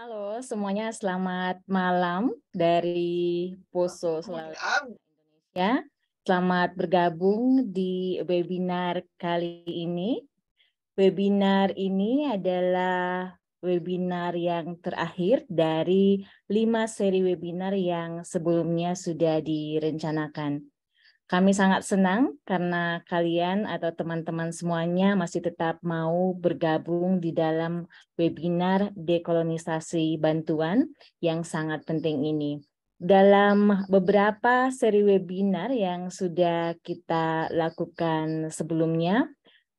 Halo semuanya, selamat malam dari Poso Sulawesi Indonesia. Selamat bergabung di webinar kali ini. Webinar ini adalah webinar yang terakhir dari lima seri webinar yang sebelumnya sudah direncanakan. Kami sangat senang karena kalian atau teman-teman semuanya masih tetap mau bergabung di dalam webinar dekolonisasi bantuan yang sangat penting ini. Dalam beberapa seri webinar yang sudah kita lakukan sebelumnya,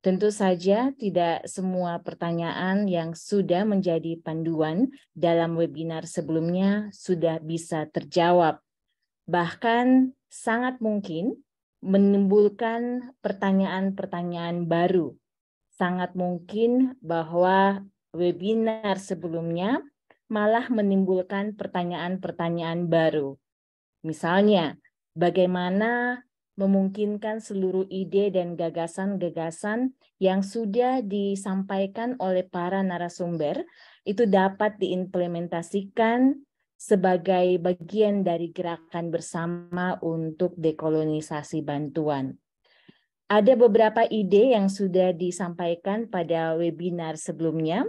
Tentu saja tidak semua pertanyaan yang sudah menjadi panduan dalam webinar sebelumnya sudah bisa terjawab bahkan sangat mungkin menimbulkan pertanyaan-pertanyaan baru. Sangat mungkin bahwa webinar sebelumnya malah menimbulkan pertanyaan-pertanyaan baru. Misalnya, bagaimana memungkinkan seluruh ide dan gagasan-gagasan yang sudah disampaikan oleh para narasumber itu dapat diimplementasikan sebagai bagian dari gerakan bersama untuk dekolonisasi bantuan. Ada beberapa ide yang sudah disampaikan pada webinar sebelumnya.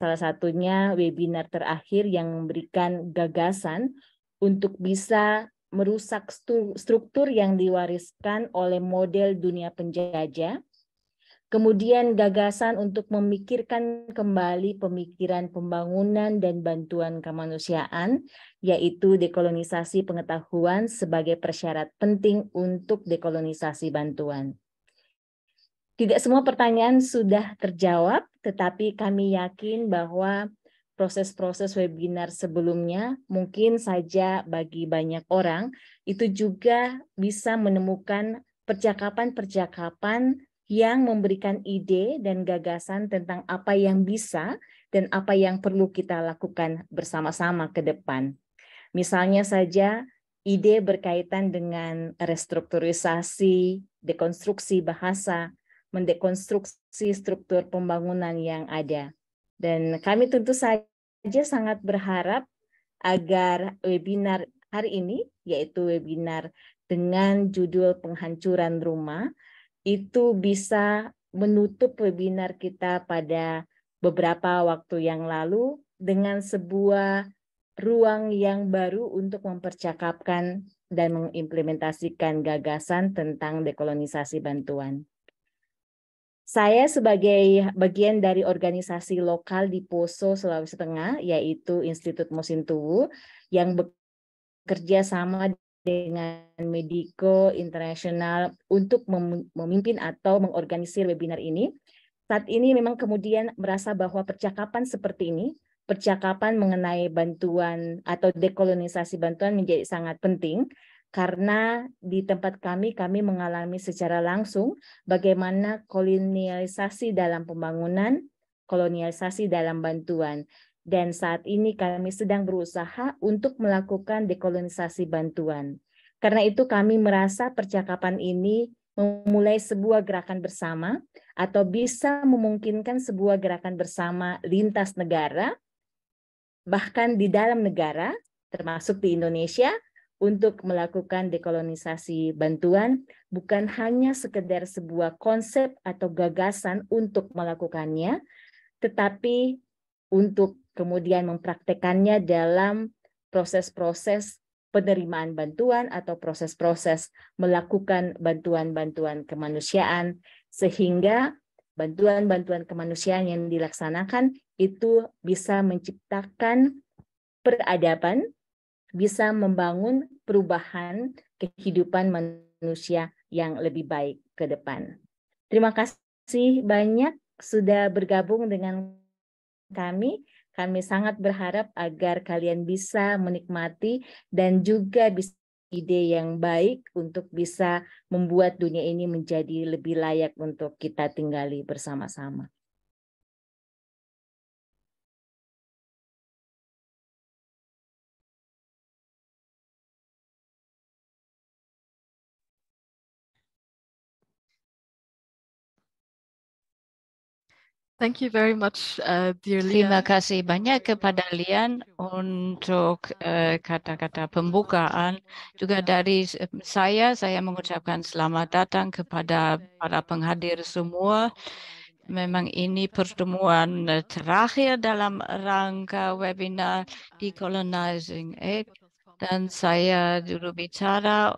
Salah satunya webinar terakhir yang memberikan gagasan untuk bisa merusak struktur yang diwariskan oleh model dunia penjajah Kemudian gagasan untuk memikirkan kembali pemikiran pembangunan dan bantuan kemanusiaan, yaitu dekolonisasi pengetahuan sebagai persyarat penting untuk dekolonisasi bantuan. Tidak semua pertanyaan sudah terjawab, tetapi kami yakin bahwa proses-proses webinar sebelumnya mungkin saja bagi banyak orang itu juga bisa menemukan percakapan-percakapan yang memberikan ide dan gagasan tentang apa yang bisa dan apa yang perlu kita lakukan bersama-sama ke depan. Misalnya saja ide berkaitan dengan restrukturisasi, dekonstruksi bahasa, mendekonstruksi struktur pembangunan yang ada. Dan kami tentu saja sangat berharap agar webinar hari ini, yaitu webinar dengan judul penghancuran rumah, itu bisa menutup webinar kita pada beberapa waktu yang lalu dengan sebuah ruang yang baru untuk mempercakapkan dan mengimplementasikan gagasan tentang dekolonisasi bantuan. Saya sebagai bagian dari organisasi lokal di Poso, Sulawesi Tengah, yaitu Institut Mosintuwu, yang bekerja sama dengan Medico International untuk memimpin atau mengorganisir webinar ini. Saat ini memang kemudian merasa bahwa percakapan seperti ini, percakapan mengenai bantuan atau dekolonisasi bantuan menjadi sangat penting karena di tempat kami kami mengalami secara langsung bagaimana kolonialisasi dalam pembangunan, kolonialisasi dalam bantuan dan saat ini kami sedang berusaha untuk melakukan dekolonisasi bantuan. Karena itu kami merasa percakapan ini memulai sebuah gerakan bersama atau bisa memungkinkan sebuah gerakan bersama lintas negara, bahkan di dalam negara, termasuk di Indonesia, untuk melakukan dekolonisasi bantuan bukan hanya sekedar sebuah konsep atau gagasan untuk melakukannya, tetapi untuk kemudian mempraktekannya dalam proses-proses penerimaan bantuan atau proses-proses melakukan bantuan-bantuan kemanusiaan sehingga bantuan-bantuan kemanusiaan yang dilaksanakan itu bisa menciptakan peradaban, bisa membangun perubahan kehidupan manusia yang lebih baik ke depan. Terima kasih banyak sudah bergabung dengan kami. Kami sangat berharap agar kalian bisa menikmati dan juga bisa ide yang baik untuk bisa membuat dunia ini menjadi lebih layak untuk kita tinggali bersama-sama. Thank you very much, uh, dear Lian. Terima kasih banyak kepada Lian untuk eh, kata-kata uh, pembukaan. Juga dari saya, saya mengucapkan selamat datang kepada para penghadir semua. Memang ini pertemuan terakhir dalam rangka webinar Decolonizing Aid dan saya juru bicara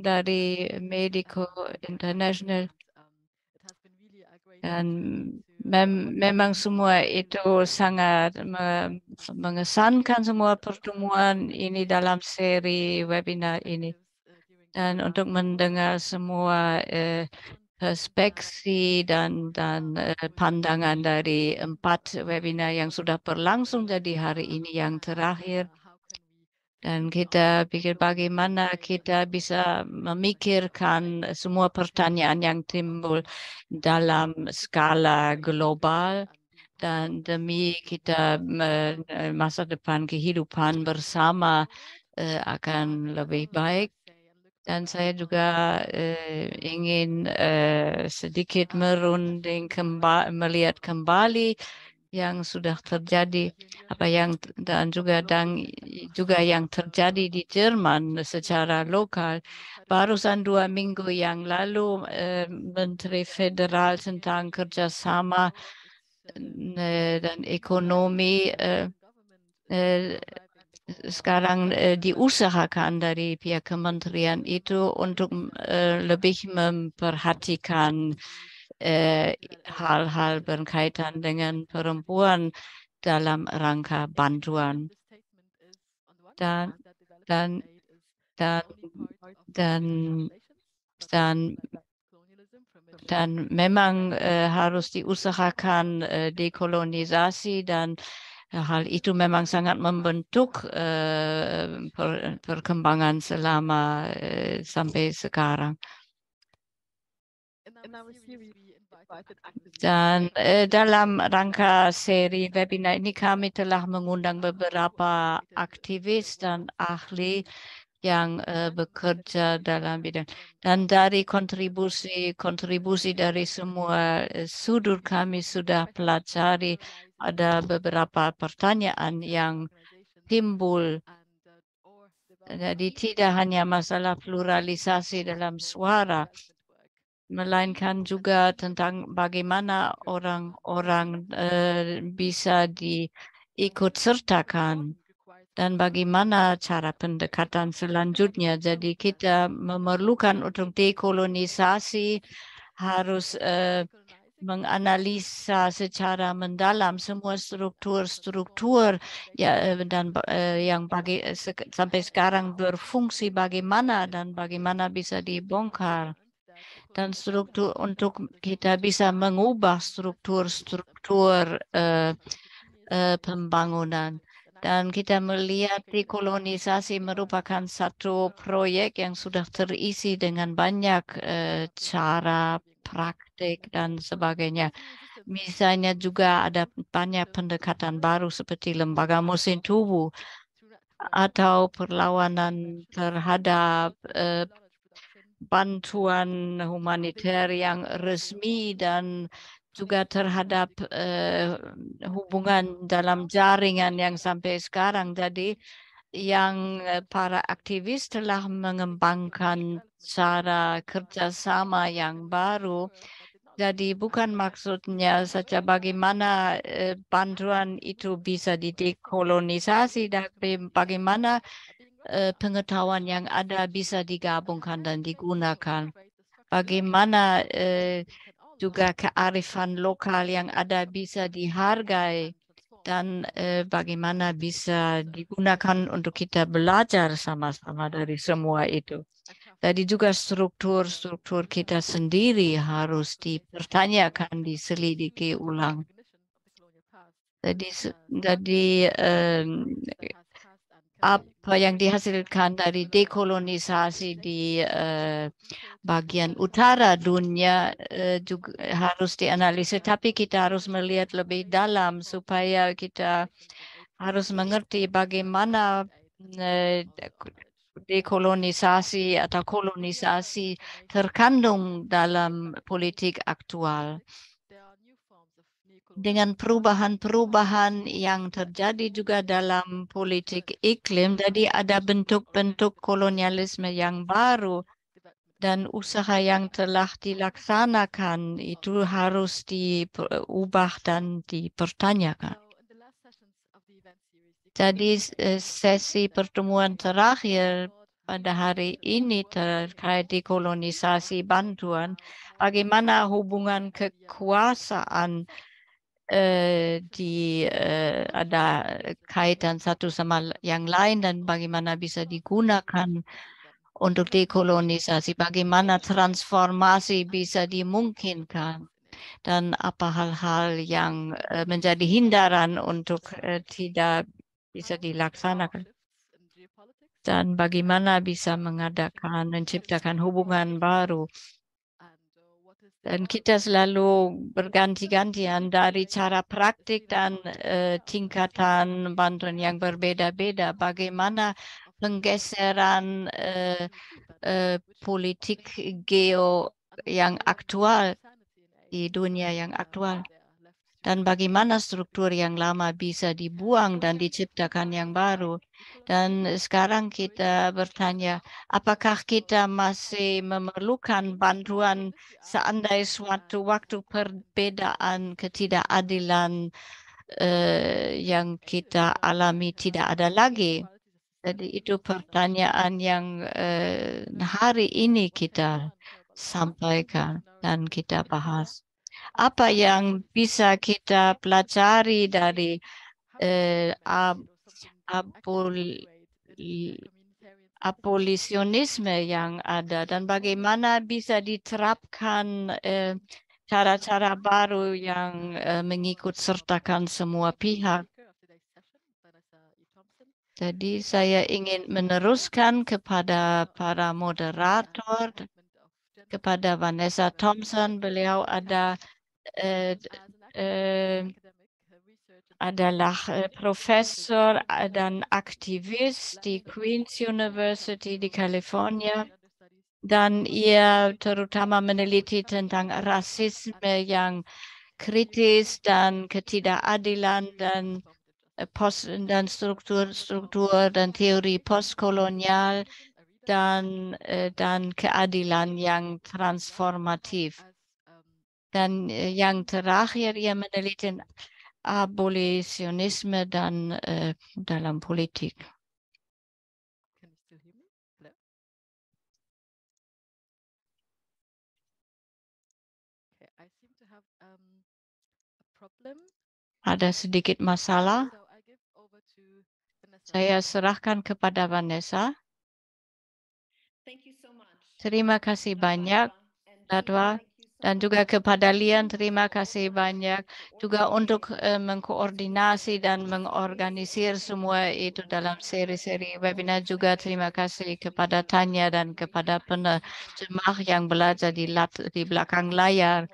dari Medico International. Dan Mem memang semua itu sangat me mengesankan semua pertemuan ini dalam seri webinar ini. Dan untuk mendengar semua eh, perspektif dan dan eh, pandangan dari empat webinar yang sudah berlangsung jadi hari ini yang terakhir. Dan kita pikir bagaimana kita bisa memikirkan semua pertanyaan yang timbul dalam skala global dan demi kita e, masa depan kehidupan bersama e, akan lebih baik. Dan saya juga uh, ingin uh, sedikit merunding kembali, melihat kembali yang sudah terjadi apa yang dan juga dan juga yang terjadi di Jerman secara lokal barusan dua minggu yang lalu eh, Menteri Federal tentang kerjasama eh, dan ekonomi eh, eh, sekarang eh, diusahakan dari pihak kementerian itu untuk eh, lebih memperhatikan eh, hal-hal berkaitan dengan perempuan dalam rangka bantuan. Dan dan dan dan dan dan memang eh, harus diusahakan eh, dekolonisasi dan hal itu memang sangat membentuk eh, per, perkembangan selama eh, sampai sekarang. Dan eh, dalam rangka seri webinar ini kami telah mengundang beberapa aktivis dan ahli yang eh, bekerja dalam bidang dan dari kontribusi kontribusi dari semua eh, sudut kami sudah pelajari ada beberapa pertanyaan yang timbul jadi tidak hanya masalah pluralisasi dalam suara melainkan juga tentang bagaimana orang-orang uh, bisa diikut sertakan dan bagaimana cara pendekatan selanjutnya. Jadi kita memerlukan untuk dekolonisasi harus uh, menganalisa secara mendalam semua struktur-struktur ya eh, dan uh, yang bagi, sampai sekarang berfungsi bagaimana dan bagaimana bisa dibongkar dan struktur untuk kita bisa mengubah struktur-struktur uh, uh, pembangunan. Dan kita melihat dekolonisasi merupakan satu proyek yang sudah terisi dengan banyak uh, cara, praktik, dan sebagainya. Misalnya juga ada banyak pendekatan baru seperti lembaga musim tubuh atau perlawanan terhadap uh, bantuan humaniter yang resmi dan juga terhadap uh, hubungan dalam jaringan yang sampai sekarang jadi yang eh, para aktivis telah mengembangkan cara kerjasama yang baru. Jadi bukan maksudnya saja bagaimana eh, bantuan itu bisa didekolonisasi, tapi bagaimana Eh, pengetahuan yang ada bisa digabungkan dan digunakan. Bagaimana eh, juga kearifan lokal yang ada bisa dihargai dan eh, bagaimana bisa digunakan untuk kita belajar sama-sama dari semua itu. Jadi juga struktur-struktur kita sendiri harus dipertanyakan, diselidiki ulang. Jadi, jadi apa yang dihasilkan dari dekolonisasi di uh, bagian utara dunia uh, juga harus dianalisis. Tapi kita harus melihat lebih dalam supaya kita harus mengerti bagaimana uh, dekolonisasi atau kolonisasi terkandung dalam politik aktual dengan perubahan-perubahan yang terjadi juga dalam politik iklim. Jadi ada bentuk-bentuk kolonialisme yang baru dan usaha yang telah dilaksanakan itu harus diubah dan dipertanyakan. Jadi eh, sesi pertemuan terakhir pada hari ini terkait dekolonisasi bantuan, bagaimana hubungan kekuasaan Eh, di uh, ada kaitan satu sama yang lain dan bagaimana bisa digunakan untuk dekolonisasi, bagaimana transformasi bisa dimungkinkan dan apa hal-hal yang uh, menjadi hindaran untuk uh, tidak bisa dilaksanakan dan bagaimana bisa mengadakan menciptakan hubungan baru dan kita selalu berganti-gantian dari cara praktik dan uh, tingkatan bantuan yang berbeda-beda. Bagaimana penggeseran uh, uh, politik geo yang aktual di dunia yang aktual. dan bagaimana struktur yang lama bisa dibuang dan diciptakan yang baru. Dan sekarang kita bertanya, apakah kita masih memerlukan bantuan seandainya suatu waktu perbedaan ketidakadilan uh, yang kita alami tidak ada lagi? Jadi itu pertanyaan yang uh, hari ini kita sampaikan dan kita bahas apa yang bisa kita pelajari dari eh, apol, abolisionisme yang ada dan bagaimana bisa diterapkan eh, cara-cara eh, baru yang eh, mengikut sertakan semua pihak. Jadi saya ingin meneruskan kepada para moderator, kepada Vanessa Thompson. Beliau ada äh, äh, Adalach äh, Professor, dann Aktivist, die Queen's University, die California, dann ihr Torutama Meneliti Tentang Rassisme, Yang Kritis, dann Katida Adilan, dann Post, dann Struktur, Struktur, dann Theorie postkolonial, dann, äh, dann Adilan Yang transformativ. dan yang äh, terakhir ia meneliti abolisionisme dan äh, uh, dalam politik. Um, Ada sedikit masalah. Saya serahkan kepada Vanessa. Terima kasih banyak, Dadwa. Dan juga kepada Lian, terima kasih banyak juga untuk uh, mengkoordinasi dan mengorganisir semua itu dalam seri-seri webinar. Juga terima kasih kepada Tanya dan kepada penerjemah yang belajar di, lat di belakang layar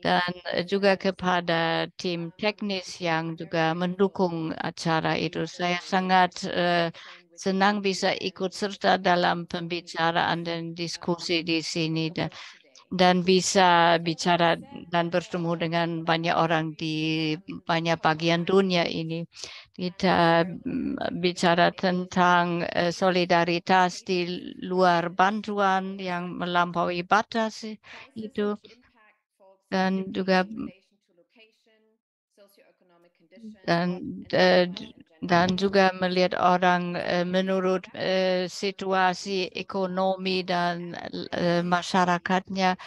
dan juga kepada tim teknis yang juga mendukung acara itu. Saya sangat uh, senang bisa ikut serta dalam pembicaraan dan diskusi di sini. Dan dan bisa bicara dan bertemu dengan banyak orang di banyak bagian dunia ini. Kita mm, bicara tentang eh, solidaritas di luar bantuan yang melampaui batas itu dan juga mm, dan uh, dan juga melihat orang eh, menurut eh, situasi ekonomi dan eh, masyarakatnya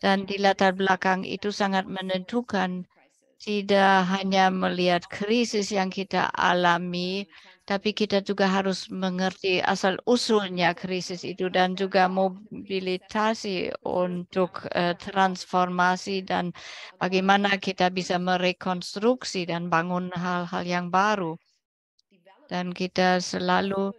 dan di latar belakang itu sangat menentukan tidak hanya melihat krisis yang kita alami tapi kita juga harus mengerti asal usulnya krisis itu dan juga mobilitasi untuk eh, transformasi dan bagaimana kita bisa merekonstruksi dan bangun hal-hal yang baru. Dan kita selalu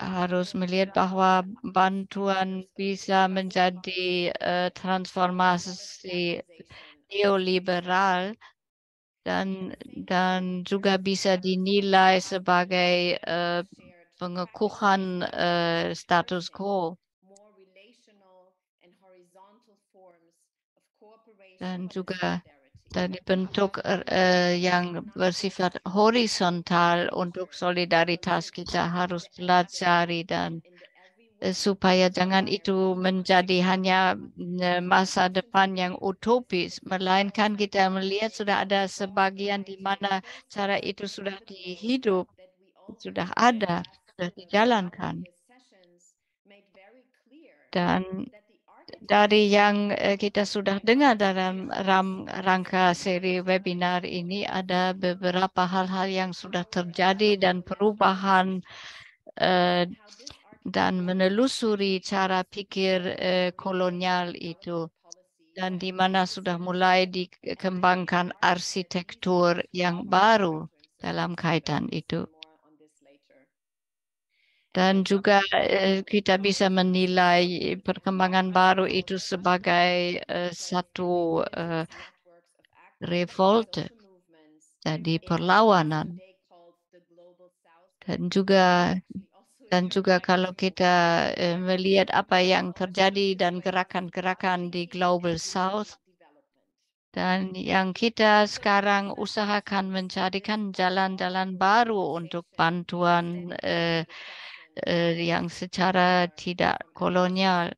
harus melihat bahwa bantuan bisa menjadi eh, transformasi neoliberal dan iya dan juga bisa iya. dinilai sebagai uh, pengukuhan uh, status quo. Dan juga dari bentuk uh, eh, yang bersifat horizontal untuk solidaritas kita harus pelajari dan Eh, supaya jangan itu menjadi hanya eh, masa depan yang utopis, melainkan kita melihat sudah ada sebagian di mana cara itu sudah dihidup, sudah ada, sudah dijalankan. Dan dari yang eh, kita sudah dengar dalam ram, rangka seri webinar ini ada beberapa hal-hal yang sudah terjadi dan perubahan uh, dan menelusuri cara pikir eh, kolonial itu dan di mana sudah mulai dikembangkan arsitektur yang baru dalam kaitan itu. Dan juga eh, kita bisa menilai perkembangan baru itu sebagai eh, satu eh, revolt, jadi perlawanan. Dan juga dan juga kalau kita eh, melihat apa yang terjadi dan gerakan-gerakan di Global South, dan yang kita sekarang usahakan mencarikan jalan-jalan baru untuk bantuan eh, eh, yang secara tidak kolonial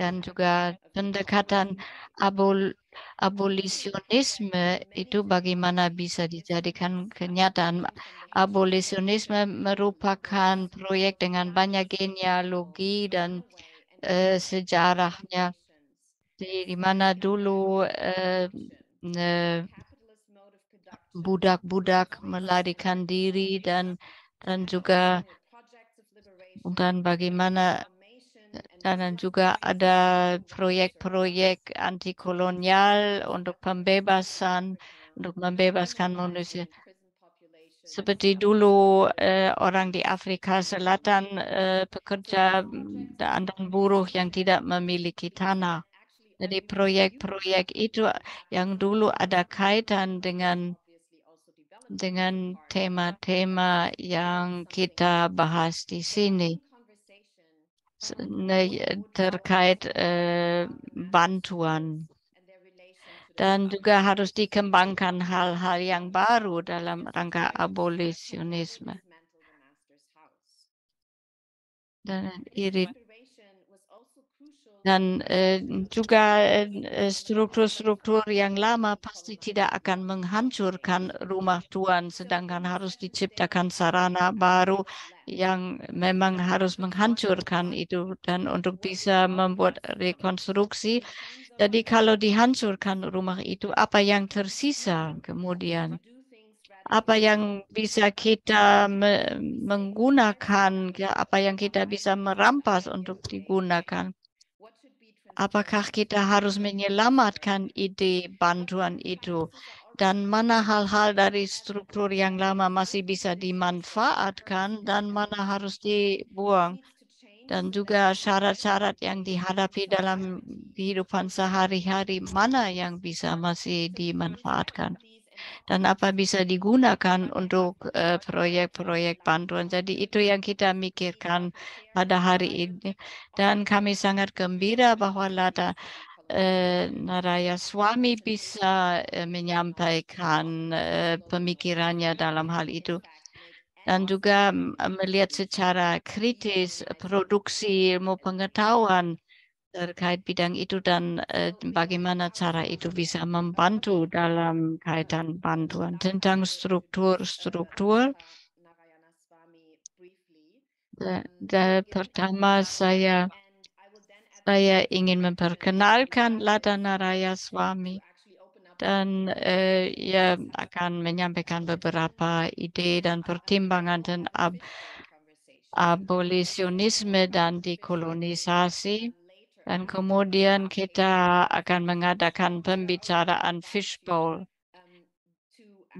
dan juga pendekatan abol abolisionisme itu bagaimana bisa dijadikan kenyataan. Abolisionisme merupakan proyek dengan banyak genealogi dan uh, sejarahnya di, di mana dulu uh, uh, budak-budak melarikan diri dan dan juga dan bagaimana dan eh, juga ada proyek-proyek antikolonial untuk pembebasan, untuk membebaskan manusia. Seperti dulu eh, orang di Afrika Selatan eh, pekerja dan buruh yang tidak memiliki tanah. Jadi proyek-proyek itu yang dulu ada kaitan dengan dengan tema-tema yang kita bahas di sini terkait äh, bantuan. Dan juga harus dikembangkan hal-hal yang baru dalam rangka abolisionisme. Dan eh, dan eh, juga eh, struktur-struktur yang lama pasti tidak akan menghancurkan rumah tuan, sedangkan harus diciptakan sarana baru yang memang harus menghancurkan itu dan untuk bisa membuat rekonstruksi. Jadi kalau dihancurkan rumah itu, apa yang tersisa kemudian? Apa yang bisa kita me menggunakan, apa yang kita bisa merampas untuk digunakan? Apakah kita harus menyelamatkan ide bantuan itu? dan mana hal-hal dari struktur yang lama masih bisa dimanfaatkan dan mana harus dibuang dan juga syarat-syarat yang dihadapi dalam kehidupan sehari-hari mana yang bisa masih dimanfaatkan dan apa bisa digunakan untuk eh, proyek-proyek uh, bantuan. Jadi itu yang kita mikirkan pada hari ini dan kami sangat gembira bahwa Lada Eh, Naraya Swami bisa eh, menyampaikan eh, pemikirannya dalam hal itu dan juga mm, melihat secara kritis produksi ilmu pengetahuan terkait bidang itu dan bagaimana cara itu bisa membantu dalam kaitan bantuan tentang struktur-struktur. Pertama saya saya ingin memperkenalkan Lada Naraya Swami dan uh, ia akan menyampaikan beberapa ide dan pertimbangan tentang ab abolisionisme dan dekolonisasi. Dan kemudian kita akan mengadakan pembicaraan fishbowl.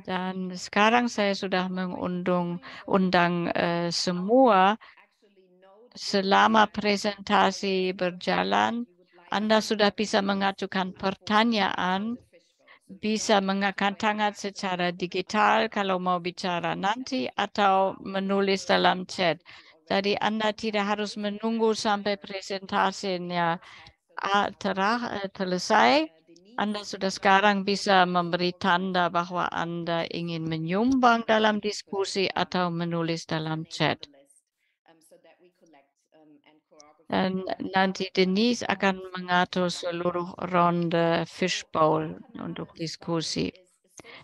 Dan sekarang saya sudah mengundang undang, uh, semua Selama presentasi berjalan, Anda sudah bisa mengajukan pertanyaan, bisa mengangkat tangan secara digital kalau mau bicara nanti atau menulis dalam chat. Jadi Anda tidak harus menunggu sampai presentasinya ah, terah, eh, selesai. Anda sudah sekarang bisa memberi tanda bahwa Anda ingin menyumbang dalam diskusi atau menulis dalam chat nanti Denise akan mengatur seluruh ronde eh, fishbowl untuk diskusi.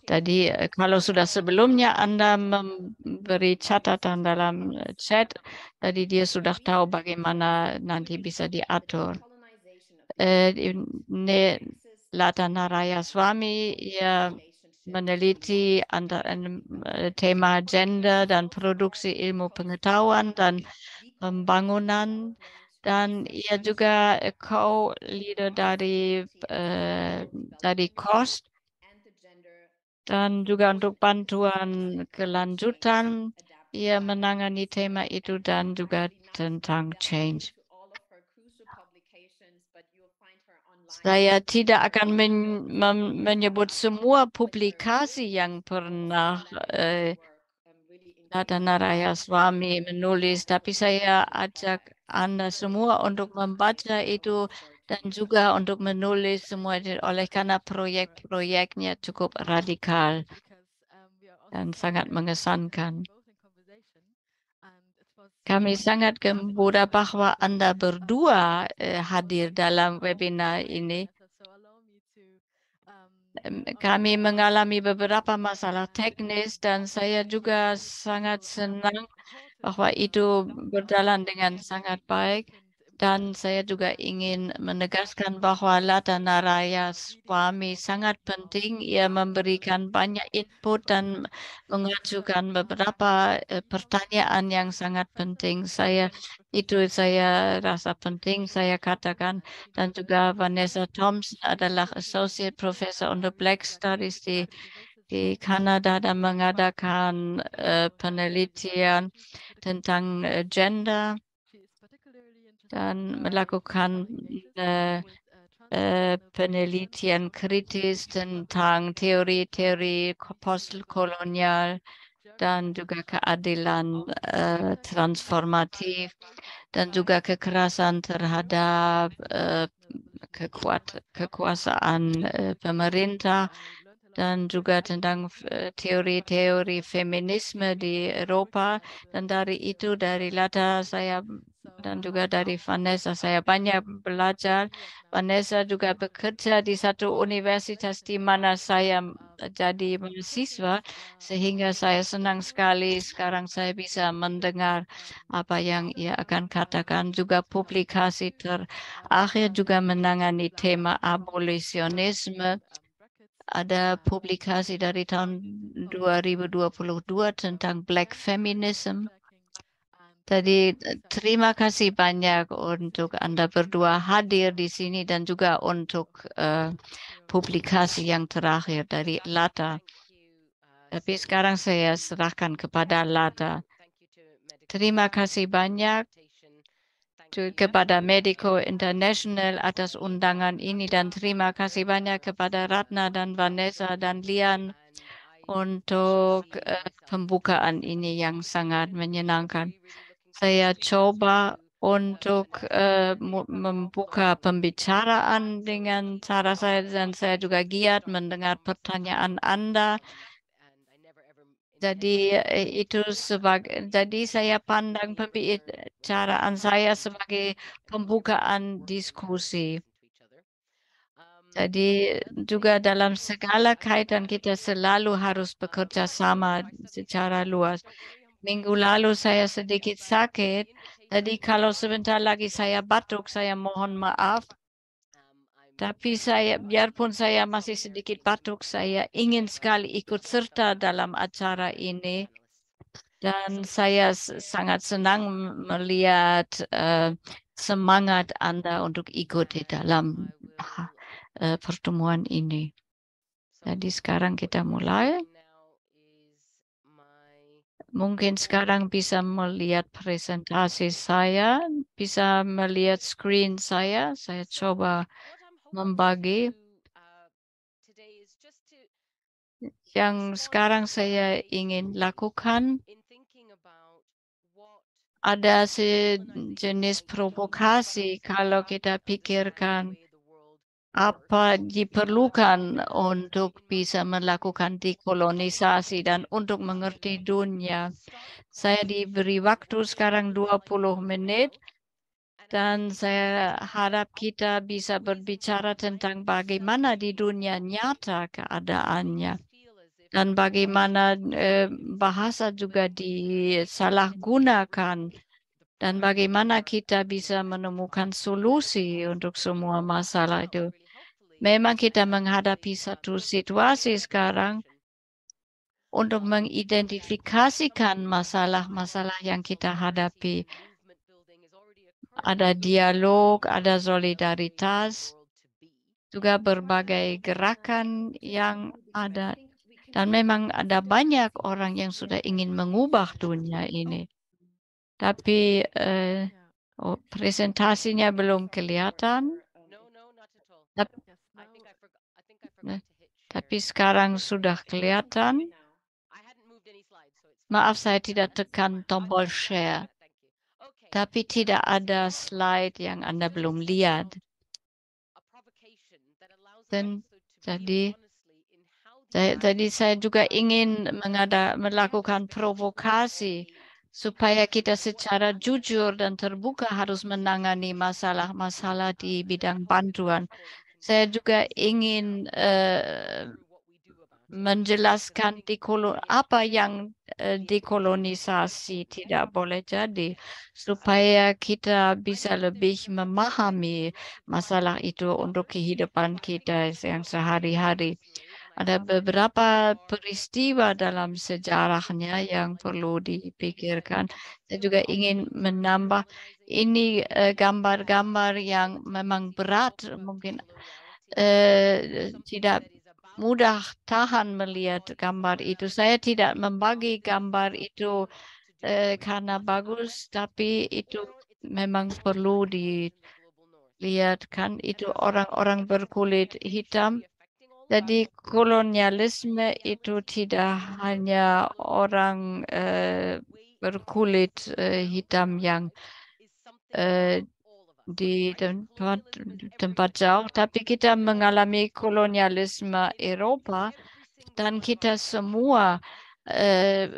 Jadi eh, kalau sudah sebelumnya Anda memberi catatan dalam eh, chat, tadi dia sudah tahu bagaimana nanti bisa diatur. Eh, ne, Lata Narayaswamy ya, meneliti antara, tema gender dan produksi ilmu pengetahuan dan pembangunan dan ia juga co-leader eh, dari uh, dari COST dan juga untuk bantuan kelanjutan ia menangani tema itu dan juga tentang change. Saya tidak akan men menyebut semua publikasi yang pernah eh, Tata Naraya Swami menulis, tapi saya ajak anda semua untuk membaca itu dan juga untuk menulis semua itu oleh karena proyek-proyeknya cukup radikal dan sangat mengesankan. Kami sangat gembira bahwa Anda berdua eh, hadir dalam webinar ini. Kami mengalami beberapa masalah teknis dan saya juga sangat senang bahwa itu berjalan dengan sangat baik. Dan saya juga ingin menegaskan bahwa Lata Naraya Swami sangat penting. Ia memberikan banyak input dan mengajukan beberapa eh, pertanyaan yang sangat penting. Saya itu saya rasa penting saya katakan dan juga Vanessa Thompson adalah Associate Professor untuk Black Studies di di Kanada dan mengadakan uh, äh, penelitian tentang uh, äh, gender dan melakukan uh, äh, uh, penelitian kritis tentang teori-teori postkolonial dan juga keadilan uh, transformatif dan juga kekerasan terhadap uh, kekuat, kekuasaan uh, pemerintah dan juga tentang eh, teori-teori feminisme di Eropa dan dari itu dari Lata saya dan juga dari Vanessa saya banyak belajar. Vanessa juga bekerja di satu universitas di mana saya eh, jadi mahasiswa sehingga saya senang sekali sekarang saya bisa mendengar apa yang ia akan katakan juga publikasi terakhir juga menangani tema abolisionisme ada publikasi dari tahun 2022 tentang Black Feminism. Tadi terima kasih banyak untuk Anda berdua hadir di sini dan juga untuk uh, publikasi yang terakhir dari Lata. Tapi sekarang saya serahkan kepada Lata. Terima kasih banyak Ya. kepada Medico International atas undangan ini dan terima kasih banyak kepada Ratna dan Vanessa dan Lian untuk eh, pembukaan ini yang sangat menyenangkan. Saya coba untuk uh, membuka pembicaraan dengan cara saya dan saya juga giat mendengar pertanyaan Anda jadi e, itu sebagai jadi saya pandang pembicaraan saya sebagai pembukaan diskusi. Jadi juga dalam segala kaitan kita selalu harus bekerja sama secara luas. Minggu lalu saya sedikit sakit, jadi kalau sebentar lagi saya batuk, saya mohon maaf. Tapi saya biarpun saya masih sedikit batuk, saya ingin sekali ikut serta dalam acara ini. Dan saya sangat senang melihat uh, semangat Anda untuk ikut di dalam uh, pertemuan ini. Jadi sekarang kita mulai. Mungkin sekarang bisa melihat presentasi saya, bisa melihat screen saya. Saya coba membagi uh, yang sekarang saya ingin lakukan ada sejenis provokasi kalau kita pikirkan apa diperlukan untuk bisa melakukan dekolonisasi dan untuk mengerti dunia. Saya diberi waktu sekarang 20 menit dan saya harap kita bisa berbicara tentang bagaimana di dunia nyata keadaannya dan bagaimana eh, bahasa juga disalahgunakan dan bagaimana kita bisa menemukan solusi untuk semua masalah itu. Memang kita menghadapi satu situasi sekarang untuk mengidentifikasikan masalah-masalah yang kita hadapi ada dialog, ada solidaritas, juga berbagai gerakan yang ada. Dan memang ada banyak orang yang sudah ingin mengubah dunia ini. Tapi eh, oh, presentasinya belum kelihatan. Tapi, nah, tapi sekarang sudah kelihatan. Maaf, saya tidak tekan tombol share. Tapi tidak ada slide yang Anda belum lihat. Dan tadi saya, tadi saya juga ingin mengada, melakukan provokasi supaya kita secara jujur dan terbuka harus menangani masalah-masalah di bidang bantuan. Saya juga ingin uh, menjelaskan di kolon, apa yang uh, eh, dikolonisasi tidak boleh jadi supaya kita bisa lebih memahami masalah itu untuk kehidupan kita yang sehari-hari. Ada beberapa peristiwa dalam sejarahnya yang perlu dipikirkan. Saya juga ingin menambah ini eh, gambar-gambar uh, yang memang berat mungkin uh, tidak mudah tahan melihat gambar itu. Saya tidak membagi gambar itu eh, karena bagus, tapi itu memang perlu dilihat kan itu orang-orang berkulit hitam. Jadi kolonialisme itu tidak hanya orang eh, berkulit eh, hitam yang eh, di tempat tempat jauh, tapi kita mengalami kolonialisme Eropa dan kita semua eh,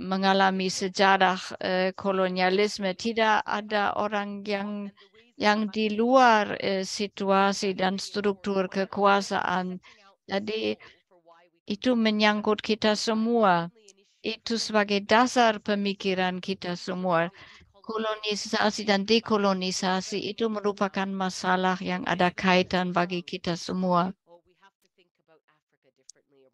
mengalami sejarah eh, kolonialisme. Tidak ada orang yang yang di luar eh, situasi dan struktur kekuasaan. Jadi itu menyangkut kita semua. Itu sebagai dasar pemikiran kita semua. Kolonisasi dan dekolonisasi itu merupakan masalah yang ada kaitan bagi kita semua.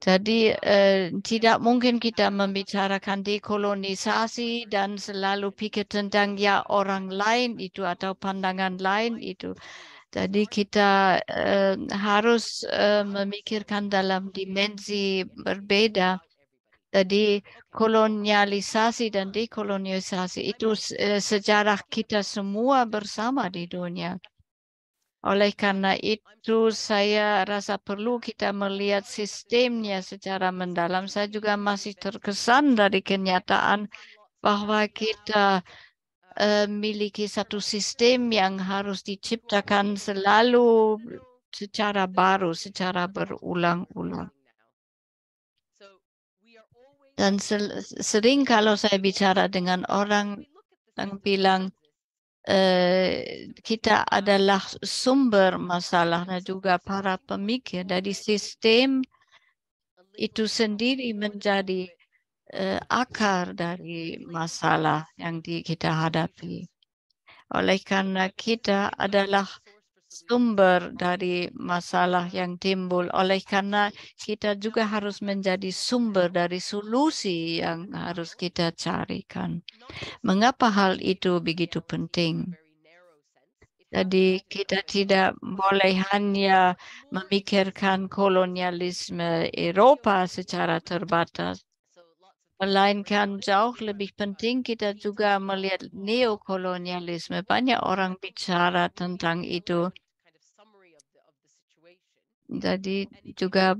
Jadi eh, tidak mungkin kita membicarakan dekolonisasi dan selalu pikir tentang ya orang lain itu atau pandangan lain itu. Jadi kita eh, harus eh, memikirkan dalam dimensi berbeda. Jadi kolonialisasi dan dekolonialisasi itu e, sejarah kita semua bersama di dunia. Oleh karena itu, saya rasa perlu kita melihat sistemnya secara mendalam. Saya juga masih terkesan dari kenyataan bahwa kita uh, satu sistem yang harus diciptakan selalu secara baru, secara berulang-ulang. Dan sering kalau saya bicara dengan orang yang bilang eh, kita adalah sumber masalah dan juga para pemikir dari sistem itu sendiri menjadi eh, akar dari masalah yang di, kita hadapi. Oleh karena kita adalah sumber dari masalah yang timbul. Oleh karena kita juga harus menjadi sumber dari solusi yang harus kita carikan. Mengapa hal itu begitu penting? Jadi kita tidak boleh hanya memikirkan kolonialisme Eropa secara terbatas. Melainkan jauh lebih penting kita juga melihat neokolonialisme. Banyak orang bicara tentang itu. Jadi juga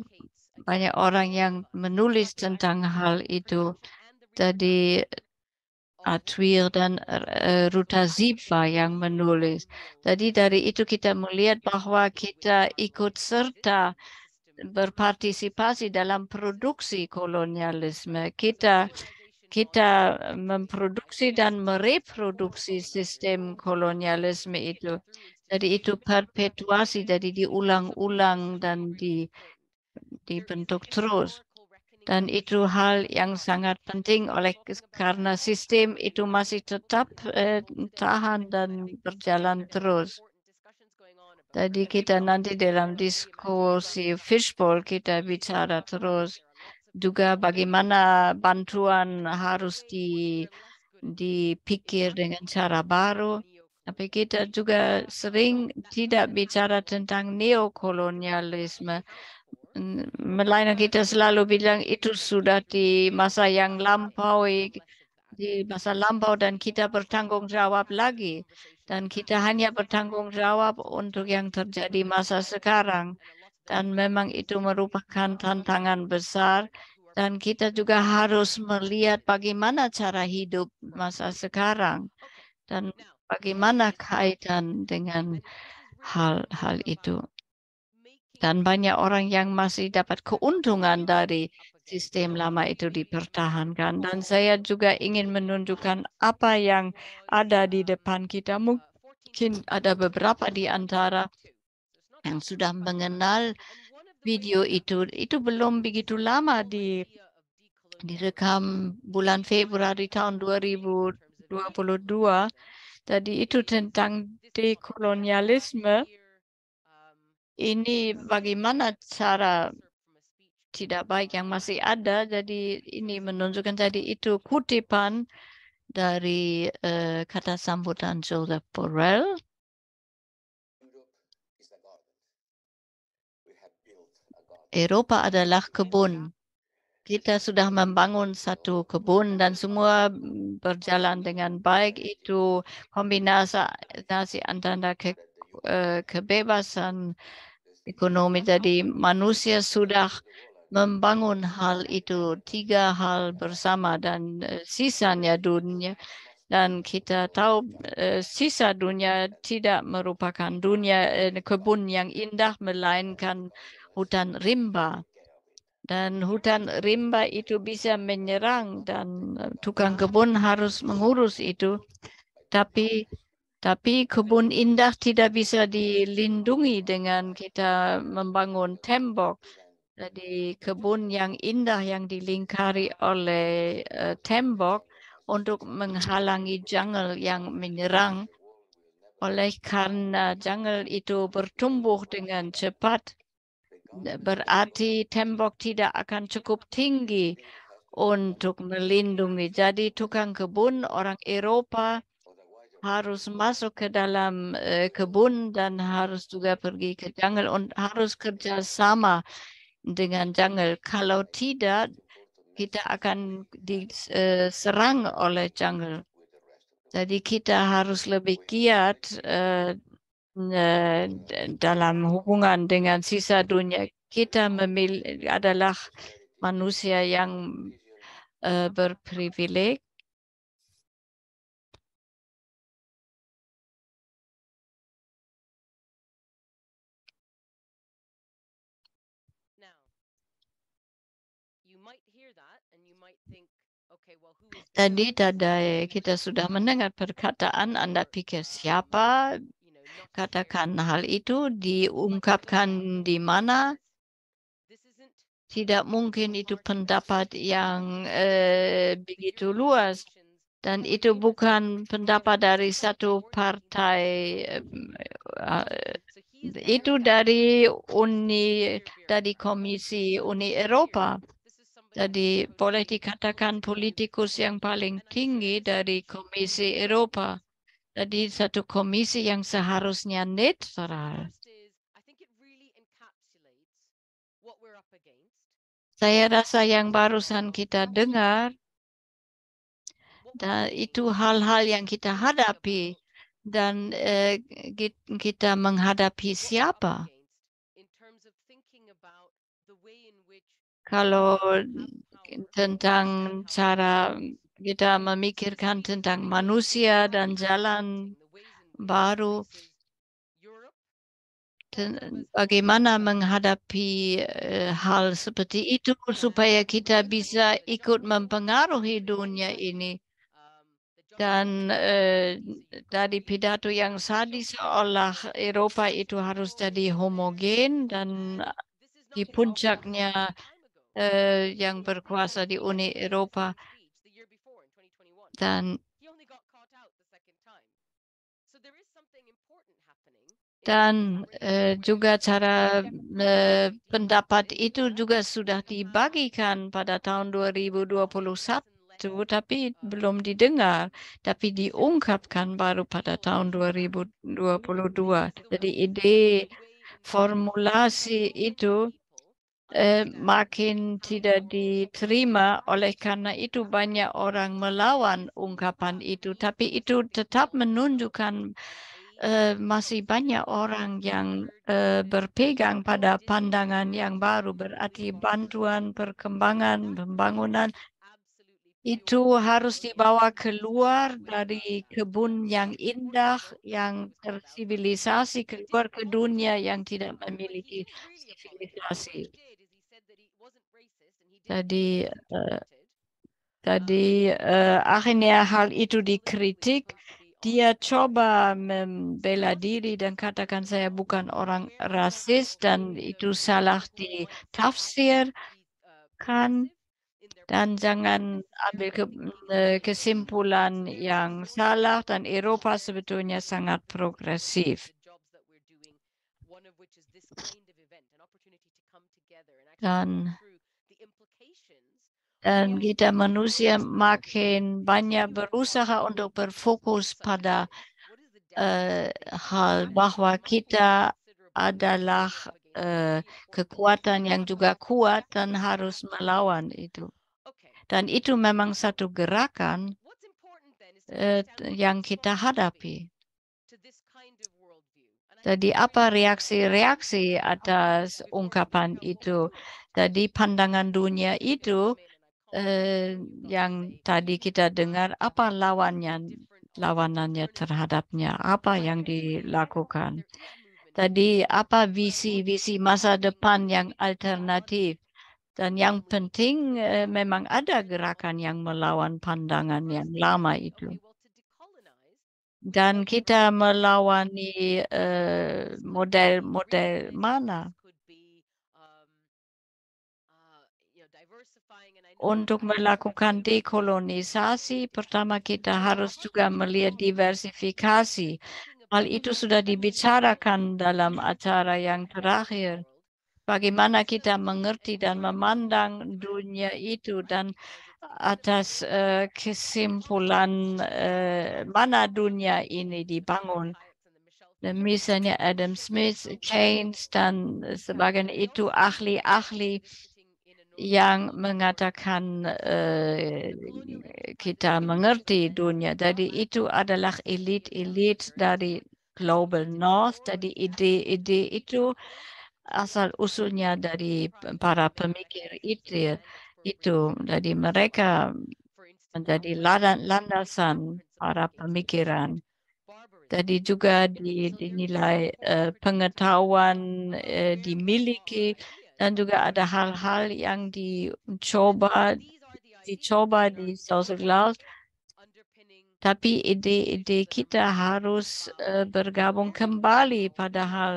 banyak orang yang menulis tentang hal itu. Jadi Atwir dan uh, Ruta Zipa yang menulis. Jadi dari itu kita melihat bahwa kita ikut serta berpartisipasi dalam produksi kolonialisme. Kita kita memproduksi dan mereproduksi sistem kolonialisme itu. Jadi itu perpetuasi, jadi diulang-ulang dan di, dibentuk terus. Dan itu hal yang sangat penting oleh karena sistem itu masih tetap eh, tahan dan berjalan terus. Jadi kita nanti dalam diskusi fishbowl kita bicara terus juga bagaimana bantuan harus di, dipikir dengan cara baru tapi kita juga sering tidak bicara tentang neokolonialisme. Melainkan kita selalu bilang itu sudah di masa yang lampau, di masa lampau dan kita bertanggung jawab lagi. Dan kita hanya bertanggung jawab untuk yang terjadi masa sekarang. Dan memang itu merupakan tantangan besar dan kita juga harus melihat bagaimana cara hidup masa sekarang dan bagaimana kaitan dengan hal-hal itu. Dan banyak orang yang masih dapat keuntungan dari sistem lama itu dipertahankan. Dan saya juga ingin menunjukkan apa yang ada di depan kita. Mungkin ada beberapa di antara yang sudah mengenal video itu. Itu belum begitu lama di direkam bulan Februari tahun 2022 da die Itu tentang Dekolonialisme ini bagaimana cara tidak baik yang masih ada, jadi ini menunjukkan tadi itu kutipan dari uh, kata sambutan Joseph Borrell. Eropa adalah kebun kita sudah membangun satu kebun dan semua berjalan dengan baik itu kombinasi antara ke, eh, kebebasan ekonomi jadi manusia sudah membangun hal itu tiga hal bersama dan eh, sisanya dunia dan kita tahu eh, sisa dunia tidak merupakan dunia kebun yang indah melainkan hutan rimba Dan hutan rimba itu bisa menyerang dan eh, tukang kebun harus mengurus itu. Tapi tapi kebun indah tidak bisa dilindungi dengan kita membangun tembok. Jadi kebun yang indah yang dilingkari oleh eh, tembok untuk menghalangi jungle yang menyerang. Oleh karena jungle itu bertumbuh dengan cepat, berarti tembok tidak akan cukup tinggi untuk melindungi. Jadi tukang kebun orang Eropa harus masuk ke dalam eh, kebun dan harus juga pergi ke jungle dan harus kerja sama dengan jungle. Kalau tidak, kita akan diserang eh, oleh jungle. Jadi kita harus lebih giat eh, Äh, dalam hubungan dengan sisa dunia kita memilih adalah manusia yang uh, berprivileg Tadi tadi kita sudah mendengar perkataan Anda pikir siapa Katakan hal itu diungkapkan di mana tidak mungkin itu pendapat yang eh, begitu luas dan itu bukan pendapat dari satu partai eh, itu dari uni dari komisi Uni Eropa jadi boleh dikatakan politikus yang paling tinggi dari komisi Eropa jadi satu komisi yang seharusnya netral. Saya rasa yang barusan kita dengar, dan itu hal-hal yang kita hadapi dan eh, kita menghadapi siapa. Kalau tentang cara kita memikirkan tentang manusia dan jalan baru bagaimana menghadapi eh, hal seperti itu supaya kita bisa ikut mempengaruhi dunia ini. Dan eh, dari pidato yang sadis seolah Eropa itu harus jadi homogen dan di puncaknya eh, yang berkuasa di Uni Eropa then dan eh, juga cara eh, pendapat itu juga sudah dibagikan pada tahun 2021 tapi belum didengar tapi diungkapkan baru pada tahun 2022 jadi ide formulasi itu Eh, makin tidak diterima. Oleh karena itu banyak orang melawan ungkapan itu. Tapi itu tetap menunjukkan eh, masih banyak orang yang eh, berpegang pada pandangan yang baru. Berarti bantuan perkembangan, pembangunan itu harus dibawa keluar dari kebun yang indah, yang tersivilisasi, keluar ke dunia yang tidak memiliki sivilisasi. Tadi uh, tadi eh, akhirnya hal itu dikritik. Dia coba membela diri dan katakan saya bukan orang rasis dan itu salah di ditafsirkan dan jangan ambil kesimpulan yang salah dan Eropa sebetulnya sangat progresif. Dan dan iya. kita manusia makin banyak berusaha untuk berfokus pada uh, hal bahwa kita adalah uh, kekuatan yang juga kuat dan harus melawan itu. Dan itu memang satu gerakan uh, yang kita hadapi. Jadi apa reaksi-reaksi atas ungkapan itu? Jadi pandangan dunia itu Eh, yang tadi kita dengar apa lawannya lawanannya terhadapnya apa yang dilakukan tadi apa visi-visi masa depan yang alternatif dan yang penting eh, memang ada gerakan yang melawan pandangan yang lama itu dan kita melawani eh, model-model model mana untuk melakukan dekolonisasi, pertama kita harus juga melihat diversifikasi. Hal itu sudah dibicarakan dalam acara yang terakhir. Bagaimana kita mengerti dan memandang dunia itu dan atas eh, kesimpulan eh, mana dunia ini dibangun. Dan misalnya Adam Smith, Keynes, dan sebagainya itu ahli-ahli yang mengatakan eh, kita mengerti dunia. Jadi itu adalah elit-elit dari Global North. Jadi ide-ide itu asal usulnya dari para pemikir itu. Ya, itu. Jadi mereka menjadi landasan para pemikiran. Jadi juga dinilai eh, pengetahuan eh, dimiliki dan juga ada hal-hal yang dicoba dicoba di sosial cloud tapi ide-ide kita harus eh, bergabung kembali pada hal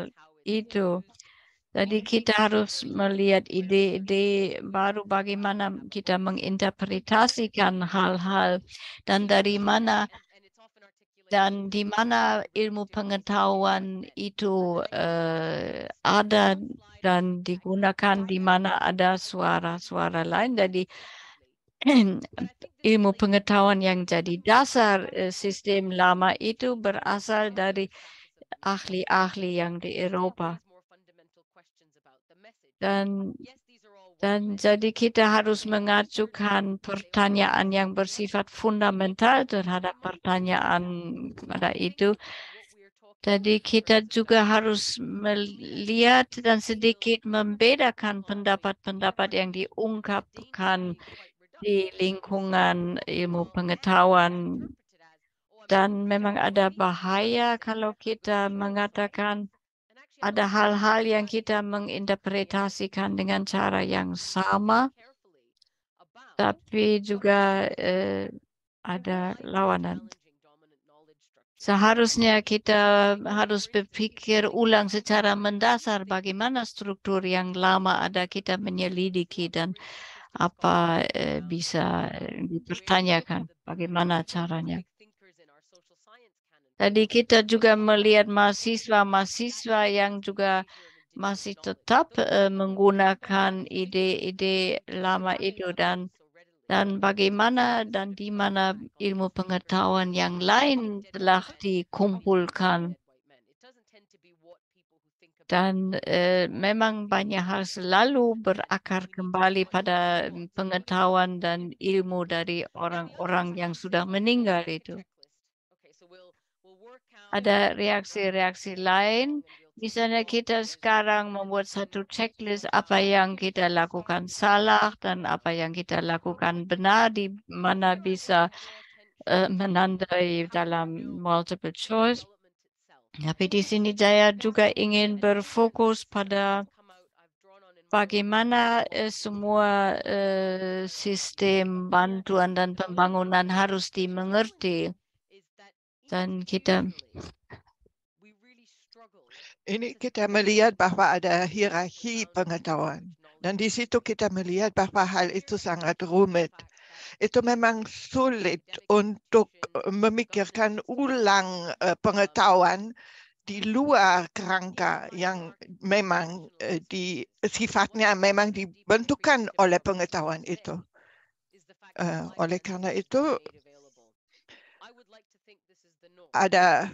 itu. Jadi kita harus melihat ide-ide baru bagaimana kita menginterpretasikan hal-hal dan dari mana dan di mana ilmu pengetahuan itu uh, ada dan digunakan di mana ada suara-suara lain. Jadi ilmu pengetahuan yang jadi dasar eh, sistem lama itu berasal dari ahli-ahli yang di Eropa. Dan dan jadi kita harus mengajukan pertanyaan yang bersifat fundamental terhadap pertanyaan pada itu jadi kita juga harus melihat dan sedikit membedakan pendapat-pendapat yang diungkapkan di lingkungan ilmu pengetahuan. Dan memang ada bahaya kalau kita mengatakan ada hal-hal yang kita menginterpretasikan dengan cara yang sama, tapi juga eh, ada lawanan. Seharusnya kita harus berpikir ulang secara mendasar bagaimana struktur yang lama ada kita menyelidiki dan apa eh, bisa eh, dipertanyakan bagaimana caranya. Tadi kita juga melihat mahasiswa-mahasiswa yang juga masih tetap eh, menggunakan ide-ide lama itu dan dan bagaimana dan di mana ilmu pengetahuan yang lain telah dikumpulkan. Dan uh, memang banyak hal selalu berakar kembali pada pengetahuan dan ilmu dari orang-orang yang sudah meninggal itu. Ada reaksi-reaksi lain Misalnya kita sekarang membuat satu checklist apa yang kita lakukan salah dan apa yang kita lakukan benar di mana bisa uh, menandai dalam multiple choice. Tapi di sini saya juga ingin berfokus pada bagaimana eh, semua eh, sistem bantuan dan pembangunan harus dimengerti. Dan kita ini kita melihat bahwa ada hierarki pengetahuan. Dan di situ kita melihat bahwa hal itu sangat rumit. Itu memang sulit untuk eh, memikirkan ulang eh, pengetahuan di luar kerangka yang memang eh, di, sifatnya memang dibentukkan oleh pengetahuan itu. Uh, oleh karena itu, ada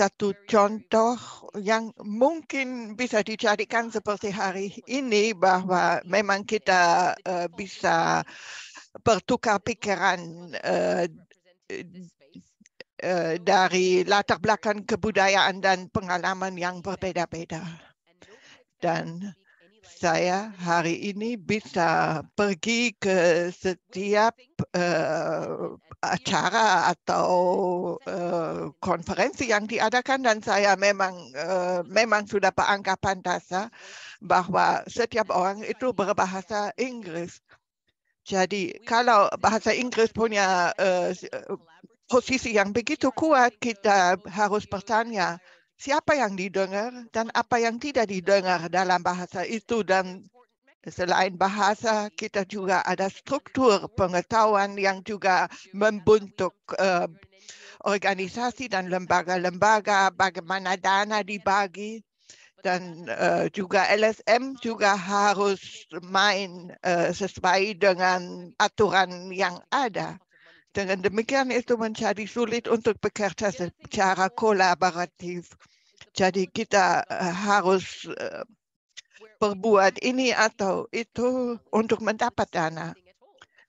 satu contoh yang mungkin bisa dicarikan seperti hari ini bahwa memang kita uh, bisa bertukar pikiran uh, dari latar belakang kebudayaan dan pengalaman yang berbeda-beda. Dan saya hari ini bisa pergi ke setiap uh, Iya. acara atau uh, konferensi yang diadakan dan saya memang uh, memang sudah beranggapan dasar ya, bahwa iya. setiap iya, orang itu berbahasa Inggris. Jadi kalau bahasa Inggris punya uh, posisi yang begitu kuat, kita harus bertanya siapa yang didengar dan apa yang tidak didengar dalam bahasa itu dan selain bahasa kita juga ada struktur pengetahuan yang juga membentuk uh, organisasi dan lembaga-lembaga bagaimana dana dibagi dan uh, juga LSM juga harus main uh, sesuai dengan aturan yang ada. Dengan demikian itu menjadi sulit untuk bekerja secara kolaboratif. Jadi kita harus uh, berbuat ini atau itu untuk mendapat dana.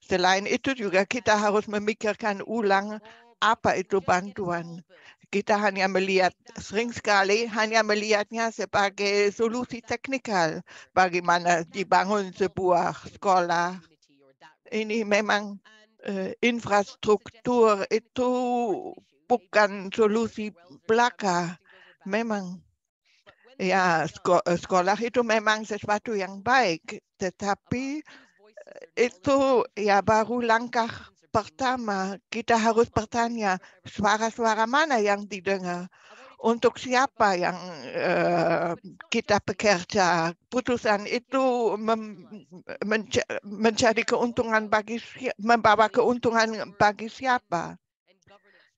Selain itu juga kita harus memikirkan ulang apa itu bantuan. Kita hanya melihat, sering sekali hanya melihatnya sebagai solusi teknikal. Bagaimana dibangun sebuah sekolah. Ini memang eh, infrastruktur itu bukan solusi belaka. Memang Ya, sekolah itu memang sesuatu yang baik, tetapi eh, itu ya baru langkah pertama. Kita harus bertanya suara-suara mana yang didengar untuk siapa yang uh, kita bekerja. Putusan itu mem, menja, menjadi keuntungan bagi membawa keuntungan bagi siapa.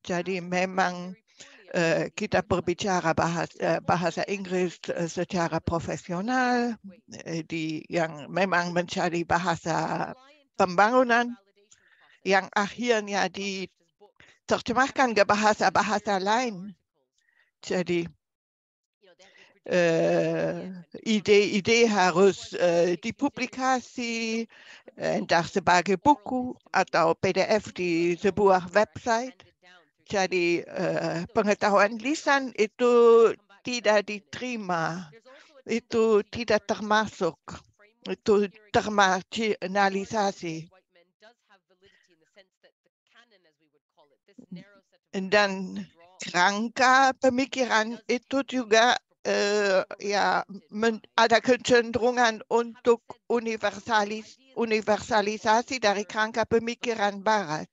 Jadi memang Äh, Kita Burbicara äh, bahasa Inggris äh, secara profesional, di yang memang mencari bahasa pembangunan yang akhirnya diterjemahkan ke bahasa-bahasa lain. Jadi ide-ide harus dipublikasi entah sebagai buku atau PDF di sebuah website mencari uh, eh, pengetahuan lisan itu tidak diterima, itu tidak termasuk, itu termarginalisasi. Dan kerangka pemikiran itu juga uh, ya men, ada kecenderungan untuk universalis, universalisasi dari kerangka pemikiran Barat.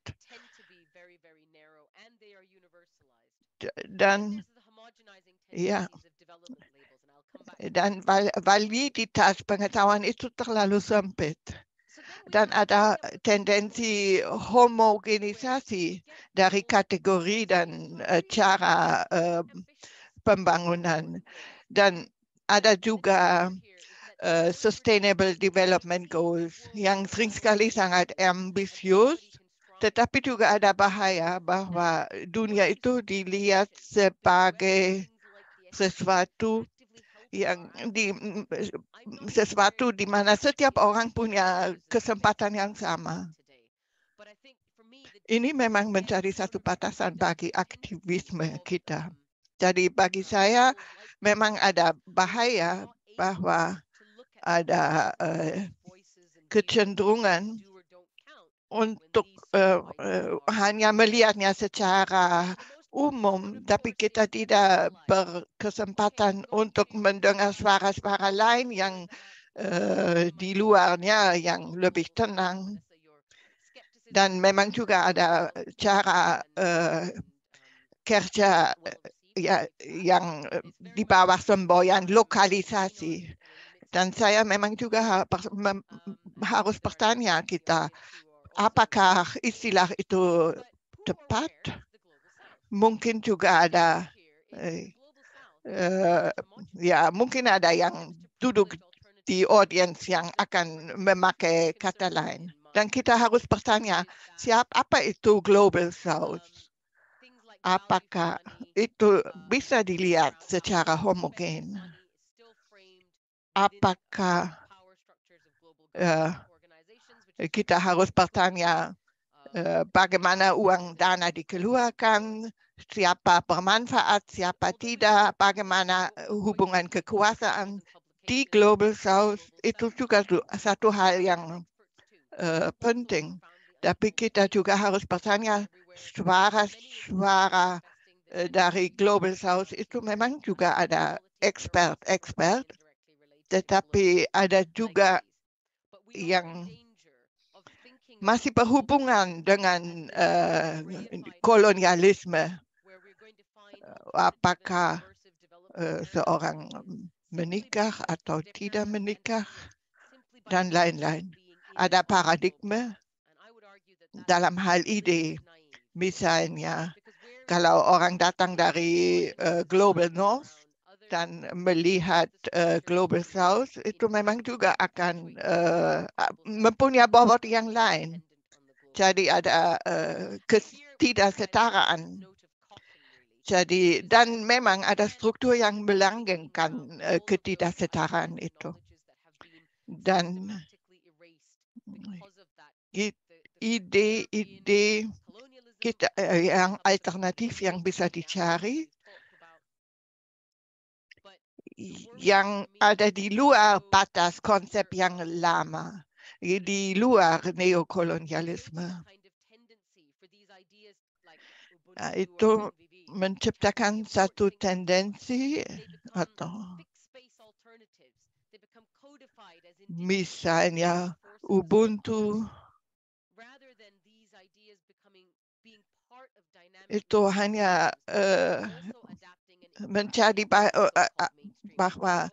dann, ja, dann, weil, Validitas pengetahuan itu terlalu sempit eh, eh, dan ada tendensi homogenisasi dari kategori dan uh, cara uh, pembangunan dan ada juga uh, Sustainable Development Goals yang sering sekali sangat ambisius tetapi juga ada bahaya bahwa dunia itu dilihat sebagai sesuatu yang di sesuatu di mana setiap orang punya kesempatan yang sama. Ini memang mencari satu batasan bagi aktivisme kita. Jadi bagi saya memang ada bahaya bahwa ada uh, kecenderungan untuk uh, hanya melihatnya secara umum, tapi kita tidak berkesempatan untuk mendengar suara-suara lain yang uh, di luarnya yang lebih tenang. Dan memang juga ada cara uh, kerja ya, yang di bawah semboyan lokalisasi. Dan saya memang juga harus bertanya kita apakah istilah itu tepat? Mungkin juga ada, eh, ya mungkin ada yang duduk di audiens yang akan memakai kata lain. Dan kita harus bertanya, siap apa itu Global South? Apakah itu bisa dilihat secara homogen? Apakah uh, kita harus bertanya eh, bagaimana uang dana dikeluarkan, siapa bermanfaat, siapa tidak, bagaimana eh, hubungan kekuasaan di Global South itu juga satu hal yang uh, penting. Tapi kita juga harus bertanya suara-suara dari Global South itu memang juga ada expert-expert, tetapi ada juga yang masih berhubungan dengan uh, kolonialisme. Eh, apakah uh, seorang menikah atau tidak menikah dan lain-lain. Ada paradigma dalam hal ide. Misalnya, kalau orang datang dari uh, Global North, dan melihat uh, Global South itu memang juga akan uh, mempunyai bobot yang lain. Jadi ada uh, ketidaksetaraan. Jadi dan memang ada struktur yang melanggengkan uh, ketidaksetaraan itu. Dan ide-ide kita yang alternatif yang bisa dicari Yang, also die Luar-Batas, Konzept Yang Lama, die Luar-Neokolonialismus. Itu menciptakan satu tendensi atau misalnya Ubuntu itu hanya uh, mencari eh, eh, eh, bahwa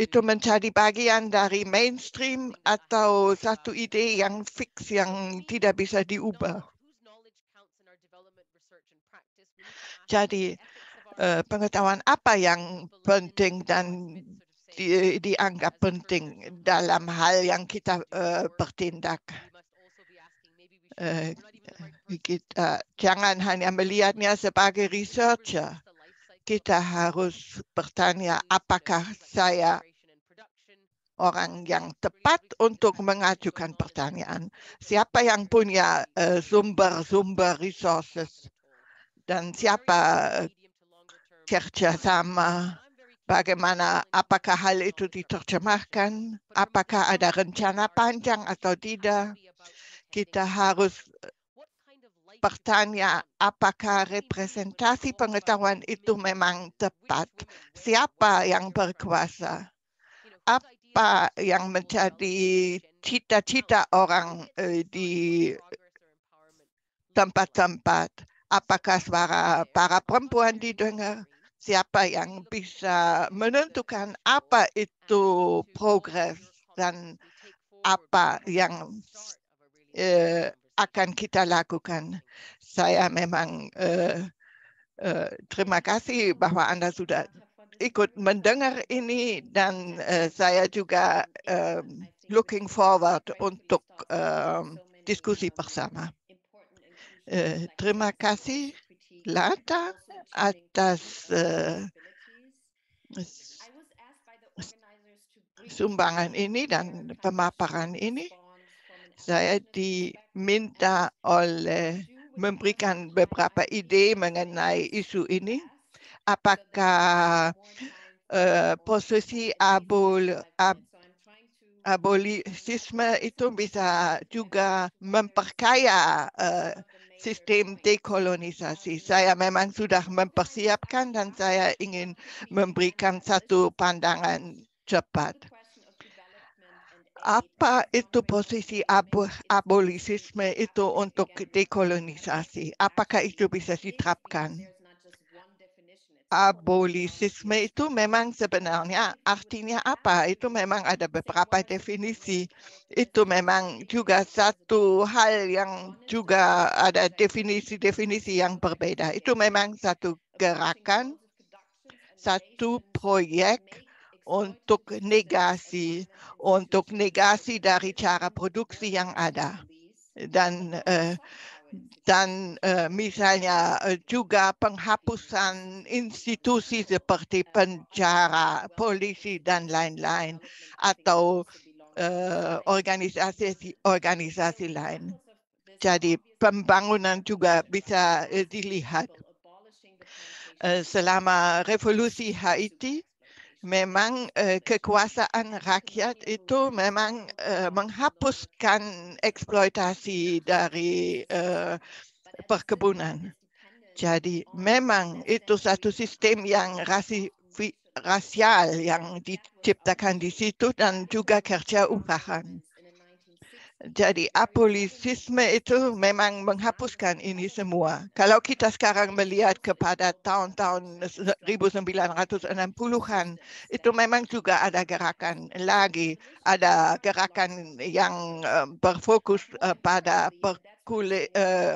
itu menjadi bagian dari mainstream atau satu ide yang fix yang tidak bisa diubah. Jadi pengetahuan apa yang penting dan di, dianggap penting dalam hal yang kita uh, bertindak. Uh, kita jangan hanya melihatnya sebagai researcher. Kita harus bertanya apakah saya orang yang tepat untuk mengajukan pertanyaan. Siapa yang punya eh, sumber-sumber uh, resources dan siapa eh, kerjasama, bagaimana, apakah hal itu diterjemahkan, apakah ada rencana panjang atau tidak. Kita harus pertanya apakah representasi pengetahuan itu memang tepat. Siapa yang berkuasa? Apa yang menjadi cita-cita orang eh, di tempat-tempat? Apakah suara para perempuan didengar? Siapa yang bisa menentukan apa itu progres dan apa yang eh, akan kita lakukan. Saya memang uh, uh, terima kasih bahwa Anda sudah ikut mendengar ini dan uh, saya juga uh, looking forward untuk uh, diskusi bersama. Uh, terima kasih Lata atas uh, sumbangan ini dan pemaparan ini. Saya er diminta oleh øh, memberikan beberapa ide mengenai er isu ini. Apakah uh, øh, prosesi abol, ab, abolisisme itu bisa juga memperkaya uh, sistem dekolonisasi. Saya memang sudah mempersiapkan dan saya ingin memberikan satu pandangan cepat apa itu posisi ab abolisisme itu untuk dekolonisasi? Apakah itu bisa diterapkan? Abolisisme itu memang sebenarnya artinya apa? Itu memang ada beberapa definisi. Itu memang juga satu hal yang juga ada definisi-definisi yang berbeda. Itu memang satu gerakan, satu proyek, untuk negasi, untuk negasi dari cara produksi yang ada. Dan eh, dan eh, misalnya eh, juga penghapusan institusi seperti penjara, polisi dan lain-lain atau organisasi organisasi lain. Jadi pembangunan juga bisa dilihat. selama revolusi Haiti memang eh, kekuasaan rakyat itu memang eh, menghapuskan eksploitasi dari eh, perkebunan. Jadi memang itu satu sistem yang rasial yang diciptakan di situ dan juga kerja upahan. Jadi apolisisme itu memang menghapuskan ini semua. Kalau kita sekarang melihat kepada tahun-tahun 1960-an, itu memang juga ada gerakan lagi, ada gerakan yang eh, berfokus eh, pada eh,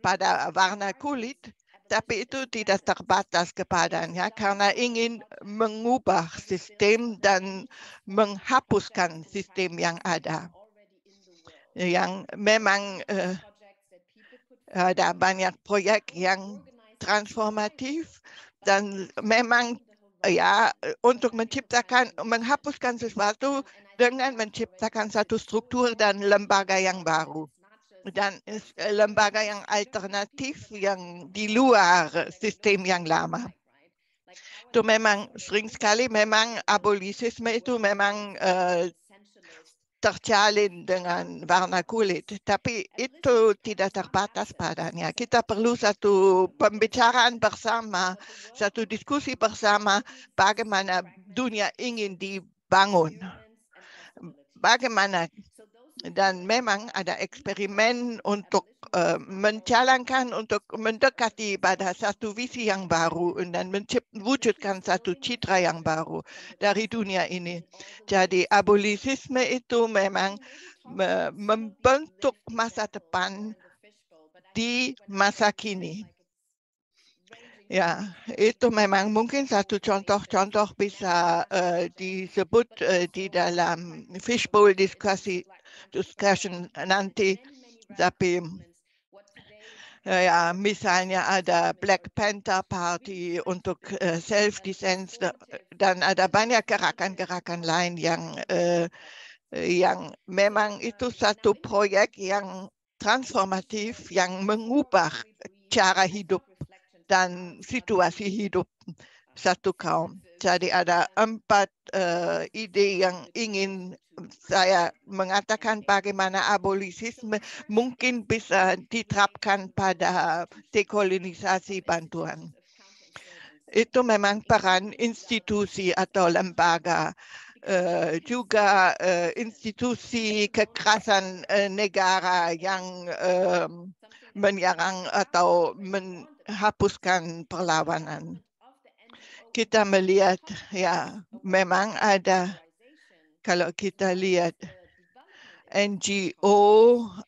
pada warna kulit tapi itu tidak terbatas kepadanya karena ingin mengubah sistem dan menghapuskan sistem yang ada. Yang memang uh, ada banyak proyek yang transformatif dan memang ya untuk menciptakan menghapuskan sesuatu dengan menciptakan satu struktur dan lembaga yang baru dan eh, lembaga yang alternatif yang di luar sistem yang lama. Itu memang sering sekali memang abolisisme itu memang uh, terjalin dengan warna kulit, tapi itu tidak terbatas padanya. Kita perlu satu pembicaraan bersama, satu diskusi bersama bagaimana dunia ingin dibangun. Bagaimana dan memang ada eksperimen untuk uh, eh, mencalonkan untuk mendekati pada satu visi yang baru dan mewujudkan satu citra yang baru dari dunia ini. Jadi abolisisme itu memang me membentuk masa depan di masa kini. Ya, itu memang mungkin satu contoh-contoh bisa uh, disebut uh, di dalam fishbowl diskusi discussion nanti tapi ya misalnya ada Black Panther Party untuk eh, self-defense, dan ada banyak gerakan-gerakan lain yang eh, yang memang itu satu proyek yang transformatif, yang mengubah cara hidup dan situasi hidup satu kaum. Jadi ada empat uh, ide yang ingin saya mengatakan bagaimana abolisisme mungkin bisa diterapkan pada dekolonisasi bantuan. Itu memang peran institusi atau lembaga. Uh, juga uh, institusi kekerasan uh, negara yang uh, menyerang atau menghapuskan perlawanan. Kita melihat ya memang ada kalau kita lihat NGO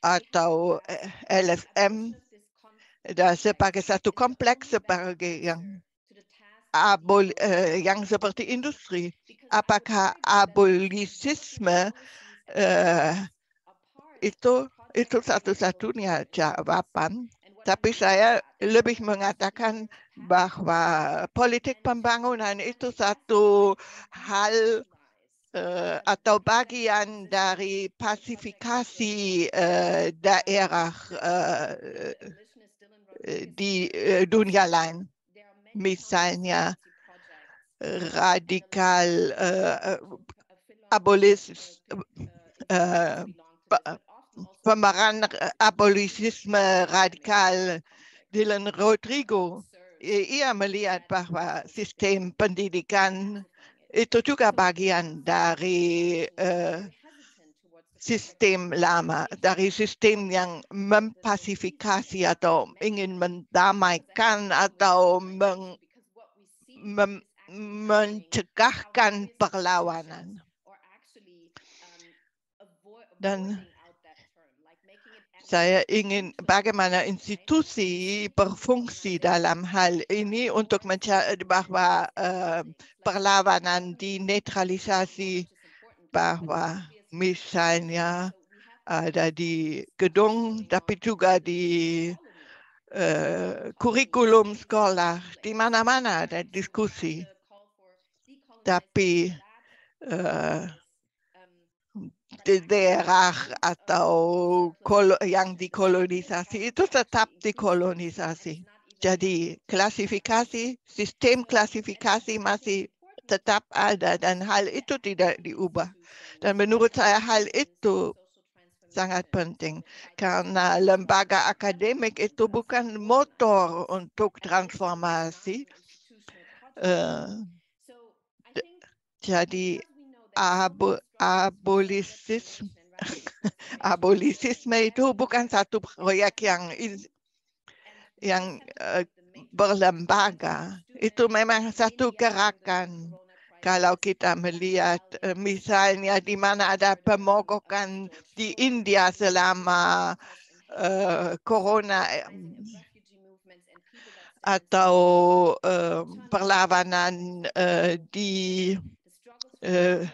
atau eh, LSM, dah sebagai satu kompleks sebagai yang eh, yang seperti industri. Apakah abolisisme eh, itu itu satu-satunya jawaban. Tapi saya lebih mengatakan bahwa politik pembangunan itu satu hal uh, atau bagian dari pasifikasi uh, eh, daerah uh, di uh, dunia lain, misalnya radikal uh, abolismus. Uh, Pemeran abolisisme radikal Dylan Rodrigo, ia melihat bahwa sistem pendidikan uh, itu juga bagian dari uh, sistem lama, dari sistem yang mempasifikasi atau ingin mendamaikan atau meng, mem, mencegahkan perlawanan. Dan saya ingin bagaimana institusi berfungsi dalam hal ini untuk mencari bahwa uh, perlawanan dinetralisasi bahwa misalnya ada di gedung tapi juga di uh, kurikulum sekolah di mana-mana ada diskusi tapi uh, daerah atau yang dikolonisasi itu tetap dikolonisasi. Jadi ya klasifikasi, sistem klasifikasi masih tetap ada dan hal itu tidak diubah. Dan menurut saya hal itu sangat penting karena lembaga akademik itu bukan motor untuk transformasi. Uh, jadi ab abolisisme abolisisme itu bukan satu proyek yang yang uh, berlembaga itu memang satu gerakan kalau kita melihat eh, misalnya di mana ada pemogokan di India selama uh, corona atau uh, perlawanan uh, di uh,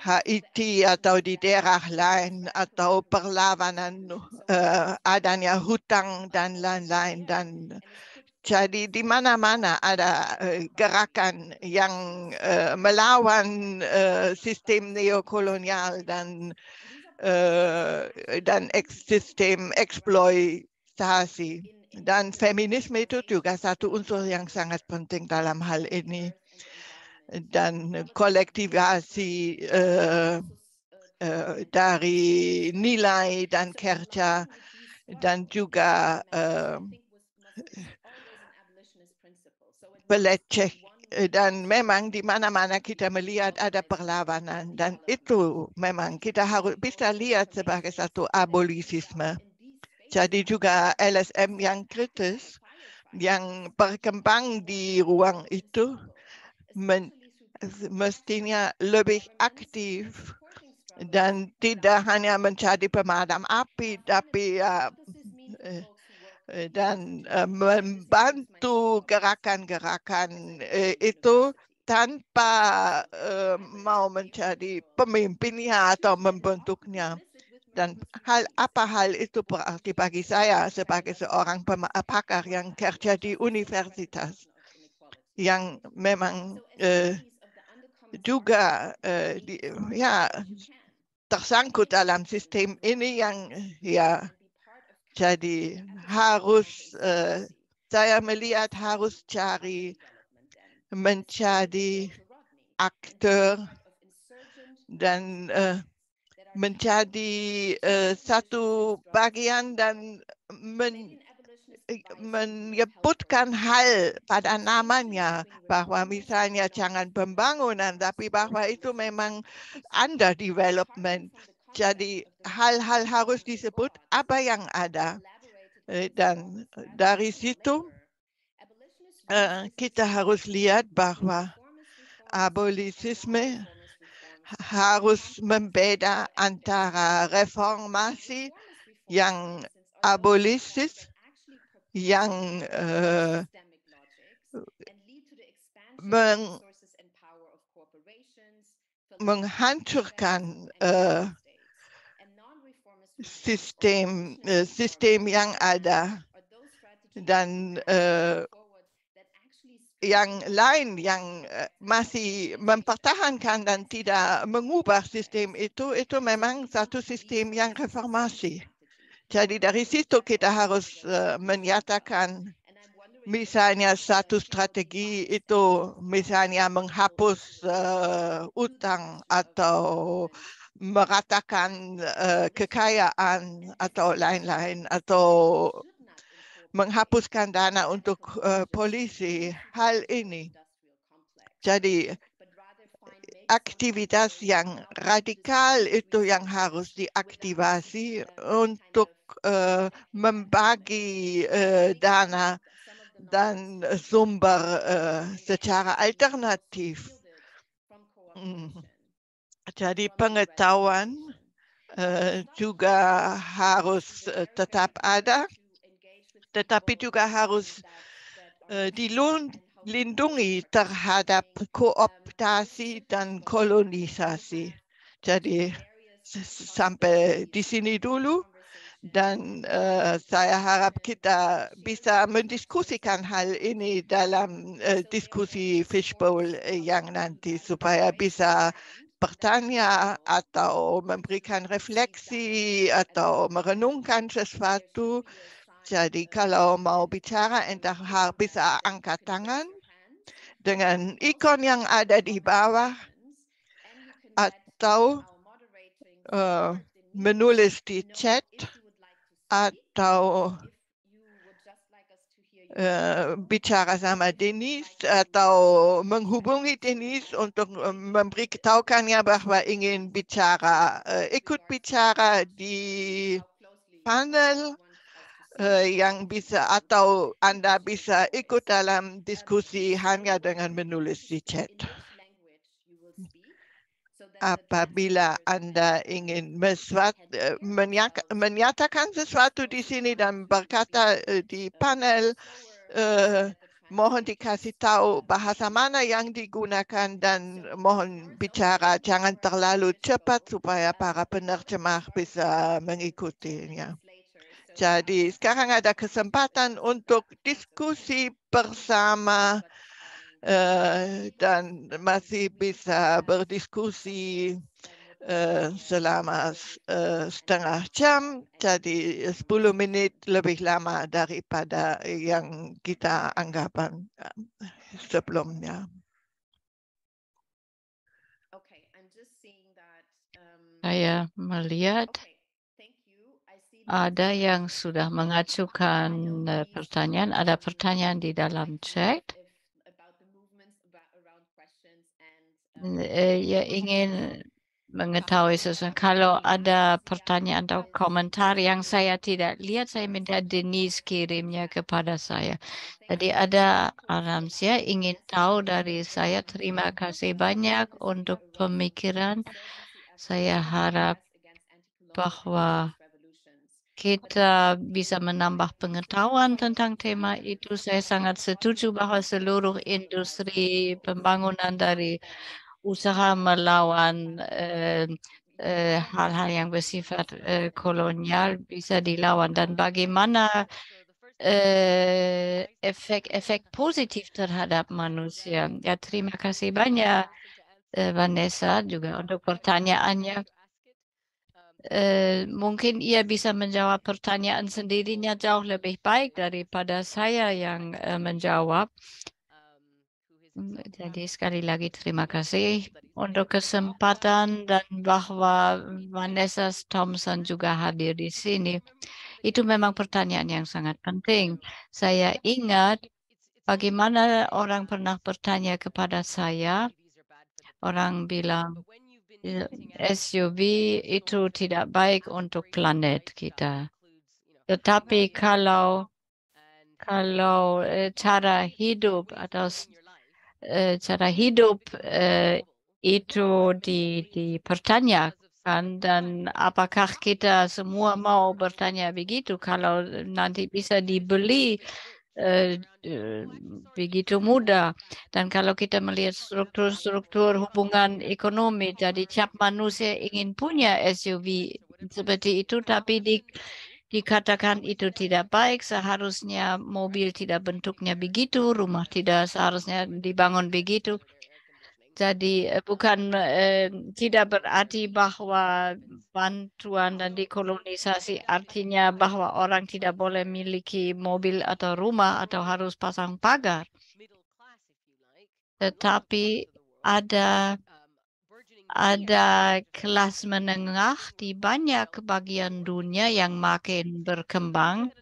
Haiti atau di daerah lain atau perlawanan uh, adanya hutang dan lain-lain dan jadi di mana-mana ada eh, gerakan yang uh, melawan uh, sistem neokolonial dan uh, dan sistem eksploitasi dan feminisme itu juga satu unsur yang sangat penting dalam hal ini. dan kolektivasi eh, eh, dari nilai dan kerja dan juga peleceh eh, dan memang di mana-mana kita melihat ada perlawanan dan itu memang kita harus bisa lihat sebagai satu abolisisme. Jadi juga LSM yang kritis yang berkembang di ruang itu men mestinya lebih aktif dan tidak hanya menjadi pemadam api, tapi e, e, dan membantu gerakan-gerakan itu e, tanpa mau menjadi pemimpinnya atau membentuknya. Dan hal apa hal itu berarti bagi saya sebagai seorang pakar yang kerja di universitas yang memang juga uh, di, ya tersangkut dalam sistem ini yang ya jadi harus uh, saya melihat harus cari menjadi aktor dan uh, menjadi uh, satu bagian dan men menyebutkan hal pada namanya bahwa misalnya jangan pembangunan tapi bahwa itu memang under development. Jadi hal-hal harus disebut apa yang ada eh, dan eh, dari situ eh, kita harus lihat bahwa abolisisme harus membeda antara reformasi yang abolisis yang uh, menghancurkan uh, sistem uh, sistem yang ada dan uh, yang lain yang masih mempertahankan dan tidak mengubah sistem itu, itu memang satu sistem yang reformasi. Jadi dari situ kita harus eh, menyatakan misalnya satu strategi itu misalnya menghapus uh, utang atau meratakan uh, kekayaan atau lain-lain atau menghapuskan dana untuk uh, polisi hal ini jadi aktivitas yang radikal itu yang harus diaktivasi untuk Eh, membagi eh, dana dan sumber eh, secara alternatif. Mm. Jadi pengetahuan juga harus tetap ada, tetapi juga harus dilindungi terhadap kooptasi dan kolonisasi. Jadi sampai di sini dulu dan uh, äh, saya harap kita bisa mendiskusikan hal ini dalam uh, diskusi fishbowl äh, yang nanti supaya bisa bertanya atau memberikan refleksi atau merenungkan sesuatu. Jadi kalau mau bicara entah bisa angkat tangan dengan ikon yang ada di bawah atau uh, menulis di chat atau eh, bicara sama Denis atau menghubungi Denis untuk eh, memberitahukannya bahwa ingin bicara eh, ikut bicara di panel yang bisa atau Anda bisa ikut dalam diskusi hanya dengan menulis di chat. apabila anda ingin menyatakan sesuatu di sini dan berkata eh, di panel, uh, mohon dikasih tahu bahasa mana yang digunakan dan mohon bicara jangan terlalu cepat supaya para penerjemah bisa mengikutinya. Jadi sekarang ada kesempatan untuk diskusi bersama. Eh, dan masih bisa berdiskusi eh, selama eh, setengah jam, jadi 10 menit lebih lama daripada yang kita anggapan sebelumnya. Um, Saya melihat ada yang sudah mengajukan pertanyaan, ada pertanyaan di dalam chat. Eh, ya ingin mengetahui sesuatu. Kalau ada pertanyaan atau komentar yang saya tidak lihat, saya minta Denise kirimnya kepada saya. Jadi ada Aramsia ingin tahu dari saya. Terima kasih banyak untuk pemikiran. Saya harap bahwa kita bisa menambah pengetahuan tentang tema itu. Saya sangat setuju bahwa seluruh industri pembangunan dari usaha melawan eh, eh, hal-hal yang bersifat eh, kolonial bisa dilawan dan bagaimana efek-efek positif terhadap manusia. Ya, terima kasih banyak Vanessa juga untuk pertanyaannya. Uh, mungkin ia bisa menjawab pertanyaan sendirinya jauh lebih baik daripada saya yang uh, menjawab. Gitu mmm, jadi sekali lagi terima kasih untuk kesempatan dan bahwa iya. Vanessa Thompson juga hadir di sini. Itu memang pertanyaan yang sangat penting. Iya. Saya iya. ingat bagaimana orang pernah bertanya kepada saya, orang bilang SUV ya, itu tidak baik untuk planet kita. Tetapi kalau kalau eh, cara hidup atau Eh, cara hidup eh, itu di, dipertanyakan dan apakah kita semua mau bertanya begitu kalau nanti bisa dibeli eh, begitu mudah dan kalau kita melihat struktur-struktur hubungan ekonomi jadi tiap manusia ingin punya SUV seperti itu tapi di dikatakan itu tidak baik, seharusnya mobil tidak bentuknya begitu, rumah tidak seharusnya dibangun begitu. Jadi eh, bukan eh, tidak berarti bahwa bantuan dan dikolonisasi artinya bahwa orang tidak boleh miliki mobil atau rumah atau harus pasang pagar. Tetapi ada Iya. ada kelas menengah di banyak bagian dunia yang makin berkembang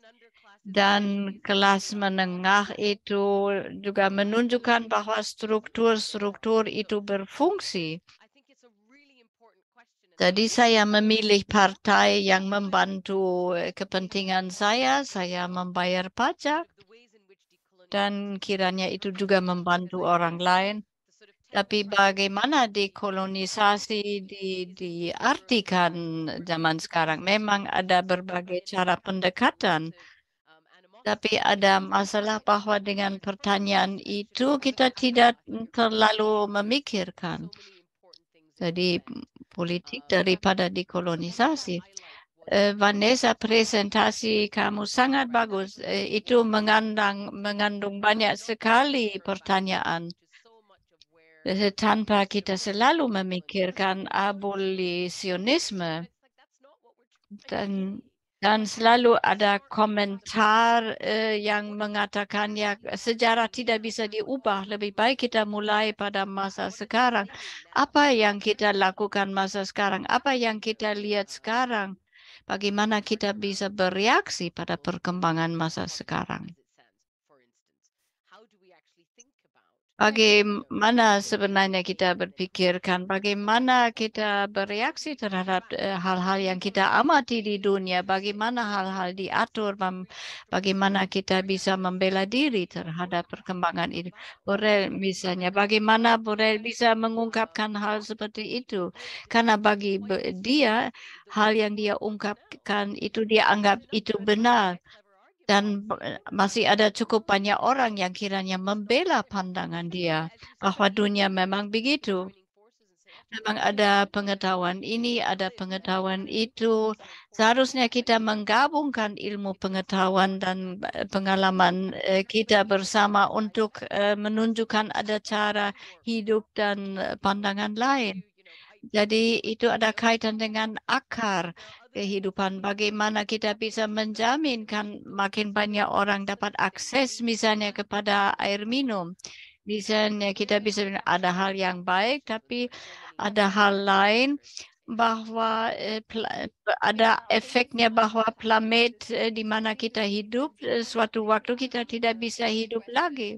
dan kelas menengah itu juga menunjukkan bahwa struktur-struktur itu berfungsi. Jadi saya memilih partai yang membantu kepentingan saya, saya membayar pajak dan kiranya itu juga membantu orang lain. Tapi bagaimana dekolonisasi di, diartikan zaman sekarang? Memang ada berbagai cara pendekatan. Tapi ada masalah bahwa dengan pertanyaan itu kita tidak terlalu memikirkan. Jadi politik daripada dekolonisasi. Eh, Vanessa presentasi kamu sangat bagus. Eh, itu mengandung, mengandung banyak sekali pertanyaan. tanpa kita selalu memikirkan abolisionisme dan dan selalu ada komentar uh, yang mengatakan ya sejarah tidak bisa diubah lebih baik kita mulai pada masa sekarang apa yang kita lakukan masa sekarang apa yang kita lihat sekarang bagaimana kita bisa bereaksi pada perkembangan masa sekarang Bagaimana sebenarnya kita berpikirkan, bagaimana kita bereaksi terhadap eh, hal-hal yang kita amati di dunia, bagaimana hal-hal diatur, bagaimana kita bisa membela diri terhadap perkembangan itu. Borel misalnya, bagaimana Borel bisa mengungkapkan hal seperti itu. Karena bagi dia, hal yang dia ungkapkan itu dia anggap itu benar dan eh, masih ada cukup banyak orang yang kiranya membela pandangan dia bahwa dunia memang begitu. Memang ada pengetahuan ini, ada pengetahuan itu. Seharusnya kita menggabungkan ilmu pengetahuan dan eh, pengalaman eh, kita bersama untuk menunjukkan ada cara hidup dan pandangan lain. Jadi itu ada kaitan dengan akar kehidupan. Bagaimana kita bisa menjaminkan makin banyak orang dapat akses misalnya kepada air minum. Misalnya kita bisa ada hal yang baik, tapi ada hal lain bahwa eh, ada efeknya bahwa planet eh, di mana kita hidup eh, suatu waktu kita tidak bisa hidup lagi.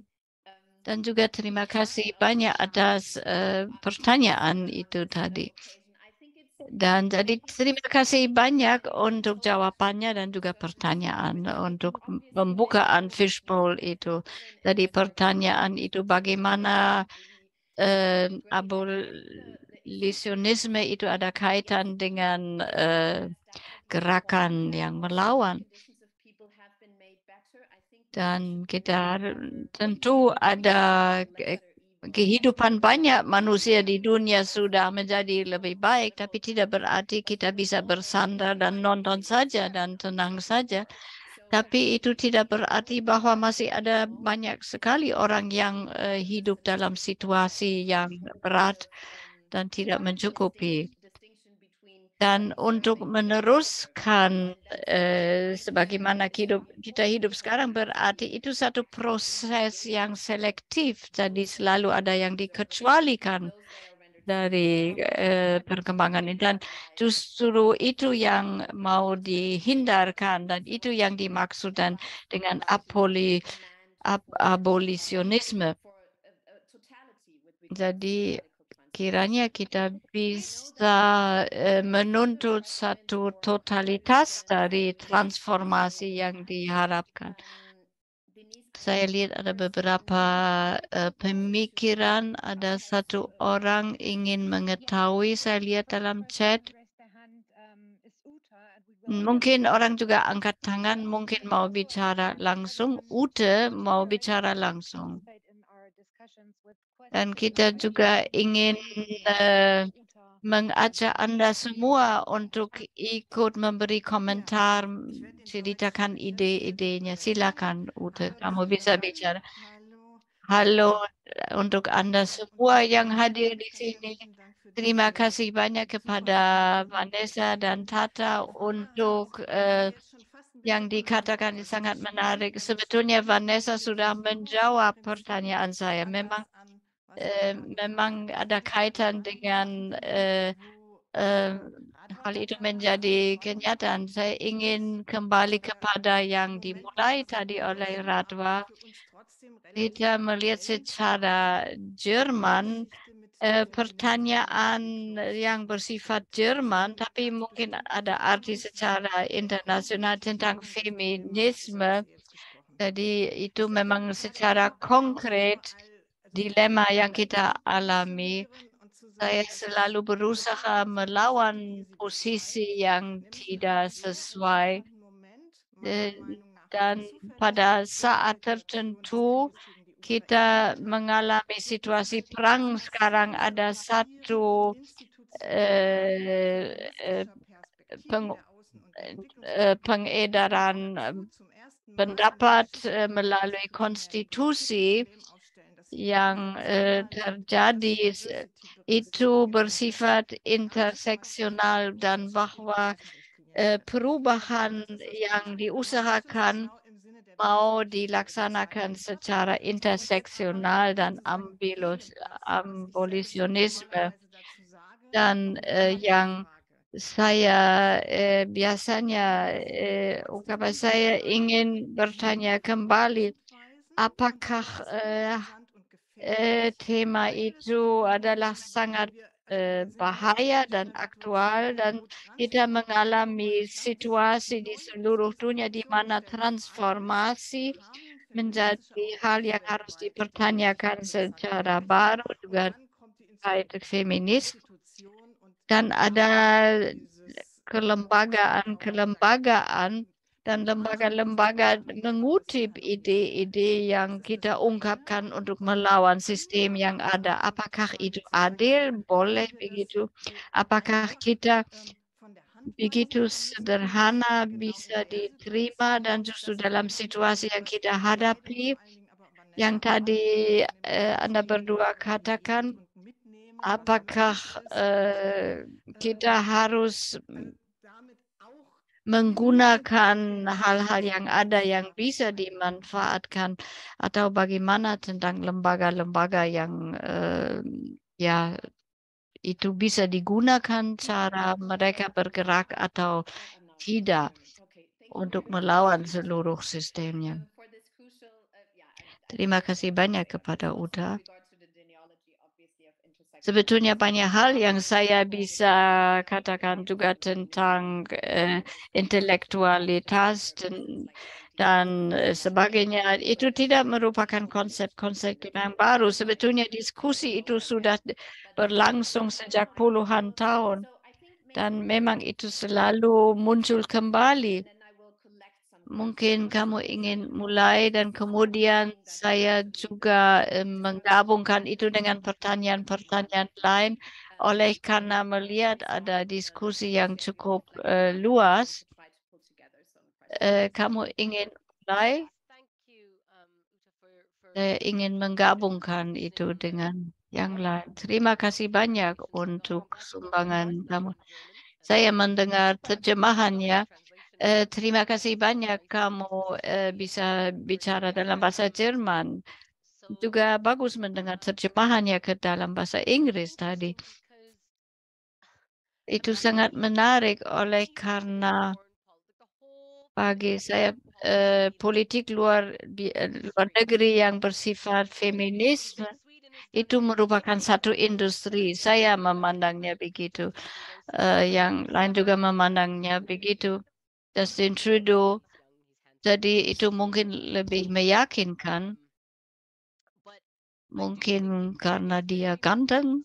Dan juga terima kasih banyak atas eh, pertanyaan itu tadi. Dan jadi terima kasih banyak untuk jawabannya dan juga pertanyaan untuk pembukaan fishbowl itu. Jadi pertanyaan itu bagaimana uh, abolisionisme itu ada kaitan dengan uh, gerakan yang melawan dan kita tentu ada kehidupan banyak manusia di dunia sudah menjadi lebih baik, tapi tidak berarti kita bisa bersandar dan nonton saja dan tenang saja. Tapi itu tidak berarti bahwa masih ada banyak sekali orang yang uh, hidup dalam situasi yang berat dan tidak mencukupi dan untuk meneruskan eh, sebagaimana hidup, kita hidup sekarang berarti itu satu proses yang selektif. Jadi selalu ada yang dikecualikan dari eh, perkembangan ini dan justru itu yang mau dihindarkan dan itu yang dimaksud dengan apoli, ab, abolisionisme. Jadi kiranya kita bisa eh, menuntut satu totalitas dari transformasi yang diharapkan. Saya lihat ada beberapa eh, pemikiran, ada satu orang ingin mengetahui, saya lihat dalam chat. Mungkin orang juga angkat tangan, mungkin mau bicara langsung. Ute mau bicara langsung. Dan kita juga ingin eh, mengajak Anda semua untuk ikut memberi komentar, ceritakan ide-idenya. Silakan, Ute, kamu bisa bicara. Halo untuk Anda semua yang hadir di sini. Terima kasih banyak kepada Vanessa dan Tata untuk uh, yang dikatakan sangat menarik. Sebetulnya Vanessa sudah menjawab pertanyaan saya. Memang memang ada kaitan dengan uh, hal itu menjadi kenyataan. Saya ingin kembali kepada yang dimulai tadi oleh Radwa. Kita melihat secara Jerman uh, pertanyaan yang bersifat Jerman, tapi mungkin ada arti secara internasional tentang feminisme. Jadi itu memang secara konkret dilema yang kita alami, saya selalu berusaha melawan posisi yang tidak sesuai. Eh, dan pada saat tertentu, kita mengalami situasi perang sekarang. Ada satu eh, eh, pengedaran pendapat melalui konstitusi yang eh, terjadi itu bersifat interseksional dan bahwa eh, perubahan yang diusahakan mau dilaksanakan secara interseksional dan ambolisionisme. Dan eh, yang saya eh, biasanya, eh, ungkapan saya ingin bertanya kembali, apakah eh, Eh, tema itu adalah sangat eh, bahaya dan aktual dan kita mengalami situasi di seluruh dunia di mana transformasi menjadi hal yang harus dipertanyakan secara baru juga terkait feminis dan ada kelembagaan-kelembagaan dan lembaga-lembaga mengutip ide-ide yang kita ungkapkan untuk melawan sistem yang ada. Apakah itu adil? Boleh begitu? Apakah kita begitu sederhana bisa diterima dan justru dalam situasi yang kita hadapi yang tadi eh, Anda berdua katakan apakah eh, kita harus menggunakan hal-hal yang ada yang bisa dimanfaatkan atau bagaimana tentang lembaga-lembaga yang uh, ya itu bisa digunakan cara mereka bergerak atau tidak untuk melawan seluruh sistemnya. Terima kasih banyak kepada Uda Sebetulnya banyak hal yang saya bisa katakan juga tentang uh, intelektualitas dan, dan eh, sebagainya. Itu tidak merupakan konsep-konsep yang baru. Sebetulnya diskusi itu sudah berlangsung sejak puluhan tahun. Dan memang itu selalu muncul kembali. mungkin kamu ingin mulai dan kemudian saya juga eh, menggabungkan itu dengan pertanyaan-pertanyaan lain oleh karena melihat ada diskusi yang cukup uh, luas. Uh, kamu ingin mulai? Saya ingin menggabungkan itu dengan yang lain. Terima kasih banyak untuk sumbangan kamu. Saya mendengar terjemahannya. ya Eh, terima kasih banyak kamu eh, bisa bicara dalam bahasa Jerman. Juga bagus mendengar terjemahannya ke dalam bahasa Inggris tadi. Itu sangat menarik oleh karena bagi saya eh, politik luar, eh, luar negeri yang bersifat feminisme itu merupakan satu industri. Saya memandangnya begitu. Uh, yang lain juga memandangnya begitu. Justin Trudeau. Jadi itu mungkin lebih meyakinkan. Mungkin karena dia ganteng.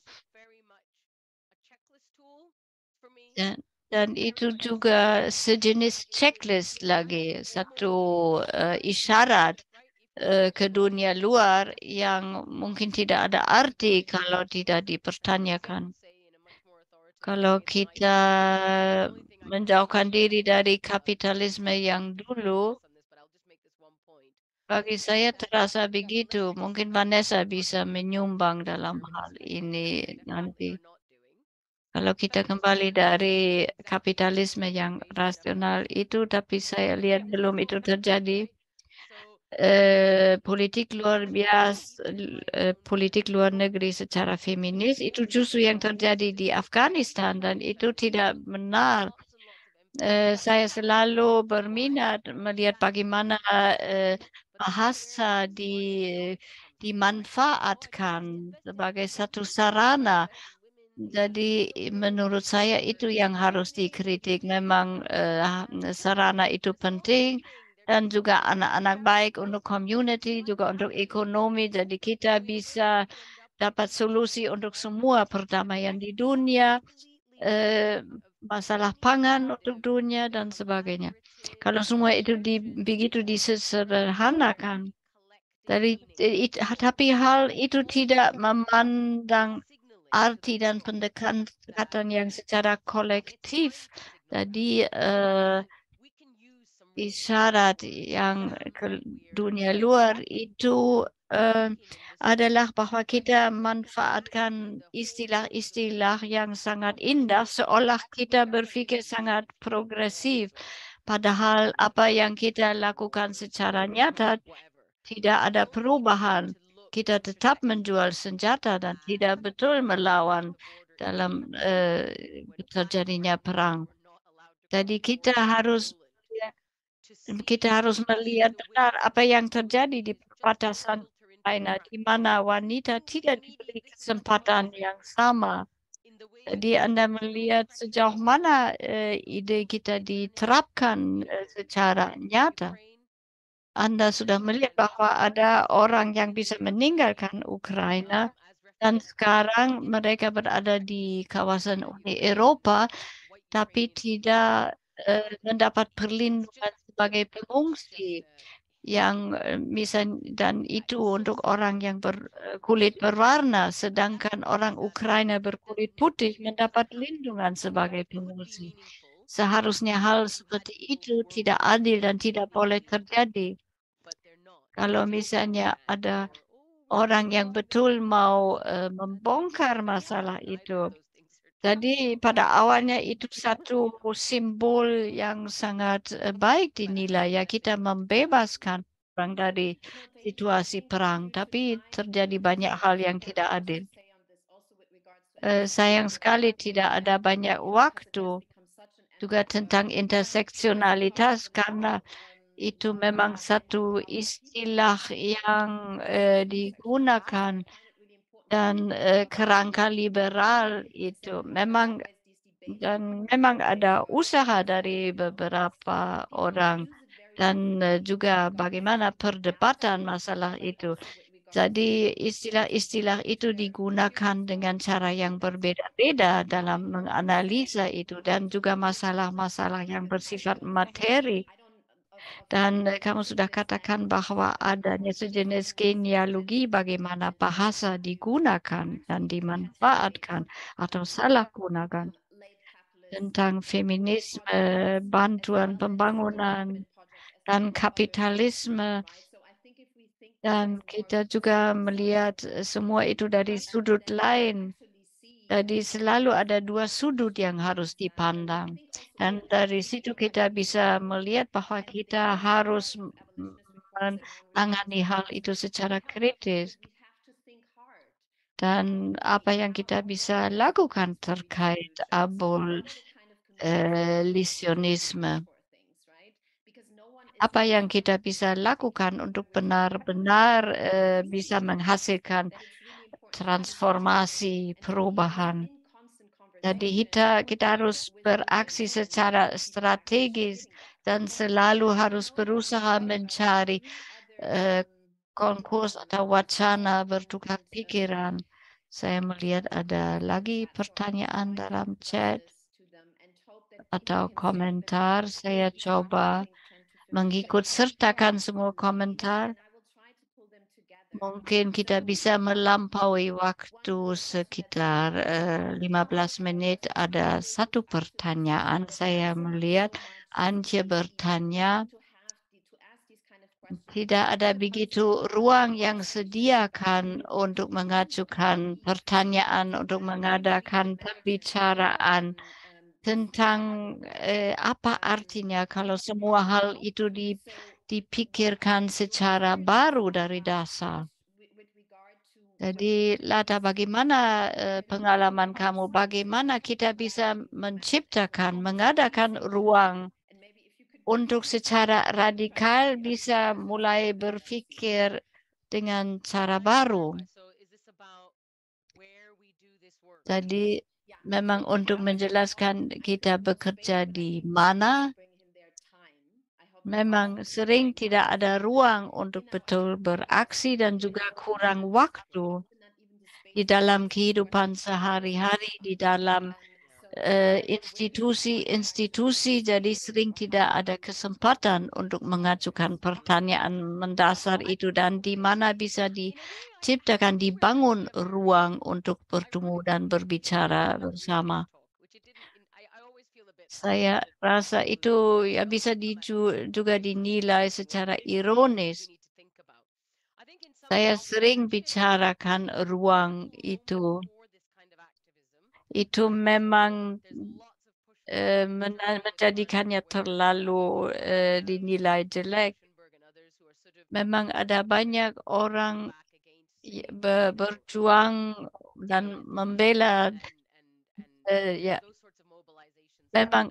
Dan, dan itu juga sejenis checklist lagi. Satu uh, isyarat eh, ke dunia luar yang mungkin tidak ada arti kalau tidak dipertanyakan. Kalau kita menjauhkan diri dari kapitalisme yang dulu, bagi saya terasa begitu. Mungkin Vanessa bisa menyumbang dalam hal ini nanti. Kalau kita kembali dari kapitalisme yang rasional itu, tapi saya lihat belum itu terjadi. Eh, politik luar biasa, eh, politik luar negeri secara feminis itu justru yang terjadi di Afghanistan dan itu tidak benar. Eh, saya selalu berminat melihat bagaimana bahasa di dimanfaatkan sebagai satu sarana. Jadi menurut saya itu yang harus dikritik. Memang sarana itu penting, dan juga anak-anak baik untuk community, juga untuk ekonomi. Jadi kita bisa dapat solusi untuk semua perdamaian di dunia, eh, masalah pangan untuk dunia dan sebagainya. Kalau semua itu di, begitu disederhanakan, dari eh, tapi hal itu tidak memandang arti dan pendekatan yang secara kolektif. Jadi uh, isyarat yang dunia luar itu uh, adalah bahwa kita manfaatkan istilah-istilah yang sangat indah seolah kita berpikir sangat progresif. Padahal apa yang kita lakukan secara nyata tidak ada perubahan. Kita tetap menjual senjata dan tidak betul melawan dalam uh, terjadinya perang. Jadi kita harus kita harus melihat benar apa yang terjadi di perbatasan China, di mana wanita tidak diberi kesempatan yang sama. Jadi Anda melihat sejauh mana uh, ide kita diterapkan uh, secara nyata. Anda sudah melihat bahwa ada orang yang bisa meninggalkan Ukraina dan sekarang mereka berada di kawasan Uni Eropa tapi tidak uh, mendapat perlindungan sebagai pengungsi yang misalnya eh, dan itu untuk orang yang berkulit eh, berwarna, sedangkan orang Ukraina berkulit putih mendapat lindungan sebagai pengungsi. Seharusnya hal seperti itu tidak adil dan tidak boleh terjadi. Kalau misalnya ada orang yang betul mau uh, membongkar masalah itu, jadi pada awalnya itu satu simbol yang sangat eh, baik dinilai ya kita membebaskan orang dari situasi perang, tapi terjadi banyak hal yang tidak adil. Eh, sayang sekali tidak ada banyak waktu juga tentang interseksionalitas karena itu memang satu istilah yang eh, digunakan dan eh, kerangka liberal itu memang dan memang ada usaha dari beberapa orang dan eh, juga bagaimana perdebatan masalah itu. Jadi istilah-istilah itu digunakan dengan cara yang berbeda-beda dalam menganalisa itu dan juga masalah-masalah yang bersifat materi dan kamu sudah katakan bahwa adanya sejenis genealogi bagaimana bahasa digunakan dan dimanfaatkan atau salah gunakan tentang feminisme, bantuan pembangunan, dan kapitalisme. Dan kita juga melihat semua itu dari sudut lain jadi selalu ada dua sudut yang harus dipandang. Dan dari situ kita bisa melihat bahwa kita harus menangani hal itu secara kritis. Dan apa yang kita bisa lakukan terkait abolisionisme. Eh, apa yang kita bisa lakukan untuk benar-benar eh, bisa menghasilkan transformasi perubahan. Jadi kita kita harus beraksi secara strategis dan selalu harus berusaha mencari uh, konkurs atau wacana bertukar pikiran. Saya melihat ada lagi pertanyaan dalam chat atau komentar. Saya coba mengikut sertakan semua komentar Mungkin kita bisa melampaui waktu sekitar uh, eh, 15 menit. Ada satu pertanyaan saya melihat Anje bertanya tidak ada begitu ruang yang sediakan untuk mengajukan pertanyaan, untuk mengadakan pembicaraan tentang eh, apa artinya kalau semua hal itu di dipikirkan secara baru dari dasar. Jadi Lada, bagaimana eh, pengalaman kamu? Bagaimana kita bisa menciptakan, mengadakan ruang untuk secara radikal bisa mulai berpikir dengan cara baru? Jadi memang untuk menjelaskan kita bekerja di mana, memang sering tidak ada ruang untuk betul beraksi dan juga kurang waktu di dalam kehidupan sehari-hari, di dalam institusi-institusi eh, jadi sering tidak ada kesempatan untuk mengajukan pertanyaan mendasar itu dan di mana bisa diciptakan dibangun ruang untuk bertemu dan berbicara bersama. saya rasa itu ya bisa di, juga dinilai secara ironis. Saya sering bicarakan ruang itu. Itu memang eh, menjadikannya terlalu eh, dinilai jelek. Memang ada banyak orang ya, berjuang dan membela eh, ya, memang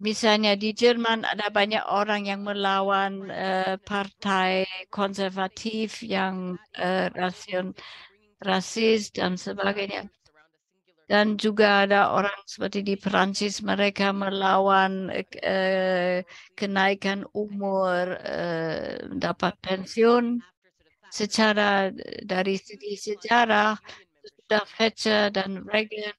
misalnya di Jerman ada banyak orang yang melawan uh, partai konservatif yang uh, rasion, rasis dan sebagainya. Dan juga ada orang seperti di Perancis mereka melawan eh, kenaikan umur eh, dapat pensiun secara dari segi sejarah sudah Thatcher dan Reagan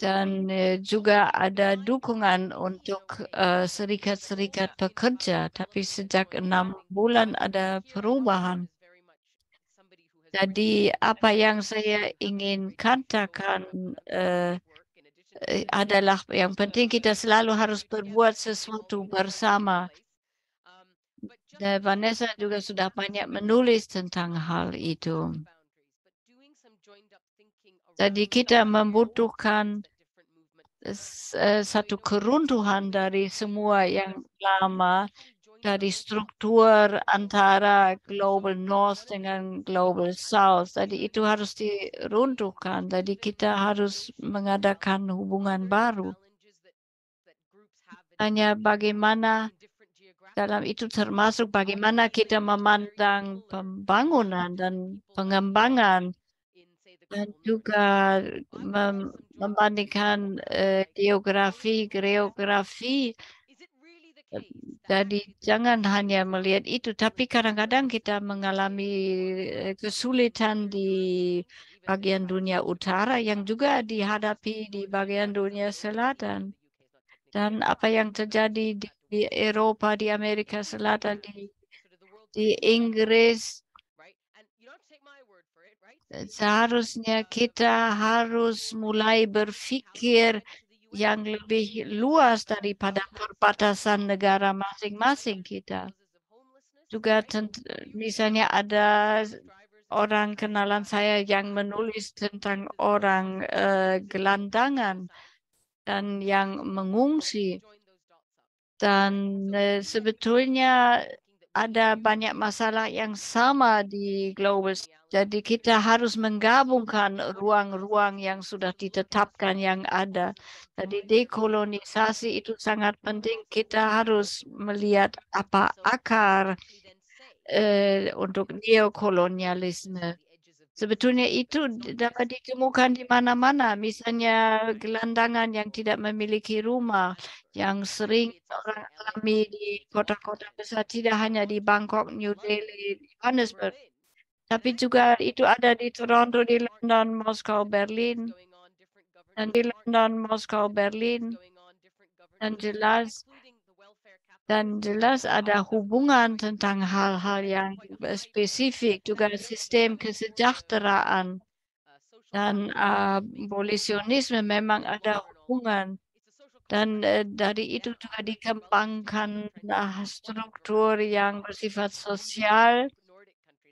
dan eh, juga ada dukungan untuk eh, serikat-serikat uh, pekerja. Tapi sejak enam bulan ada perubahan. Jadi apa yang saya ingin katakan uh, adalah yang penting kita selalu harus berbuat sesuatu bersama. Dan Vanessa juga sudah banyak menulis tentang hal itu. Jadi kita membutuhkan satu keruntuhan dari semua yang lama dari struktur antara Global North dengan Global South. Jadi itu harus diruntuhkan. Jadi kita harus mengadakan hubungan baru. Hanya bagaimana dalam itu termasuk bagaimana kita memandang pembangunan dan pengembangan dan juga mem membandingkan uh, geografi, geografi. Jadi jangan hanya melihat itu, tapi kadang-kadang kita mengalami eh, kesulitan di bagian dunia utara yang juga dihadapi di bagian dunia selatan. Dan apa yang terjadi di Eropa, di Amerika Selatan, di, di Inggris, seharusnya kita harus mulai berpikir yang lebih luas daripada perbatasan negara masing-masing kita. Juga misalnya ada orang kenalan saya yang menulis tentang orang uh, gelandangan dan yang mengungsi. Dan uh, sebetulnya ada hmm. banyak masalah yang sama di global. Jadi kita harus menggabungkan ruang-ruang yang sudah ditetapkan yang ada. Jadi hmm. dekolonisasi itu sangat penting. Kita harus melihat apa akar eh, untuk neokolonialisme. Sebetulnya itu dapat ditemukan di mana-mana, misalnya gelandangan yang tidak memiliki rumah, yang sering orang alami di kota-kota besar, tidak hanya di Bangkok, New Delhi, Johannesburg, tapi juga itu ada di Toronto, di London, Moskow, Berlin, dan di London, Moskow, Berlin, dan jelas dan jelas ada hubungan tentang hal-hal yang spesifik, juga sistem kesejahteraan dan abolisionisme eh, memang ada hubungan. Dan eh, dari itu juga dikembangkan eh, struktur yang bersifat sosial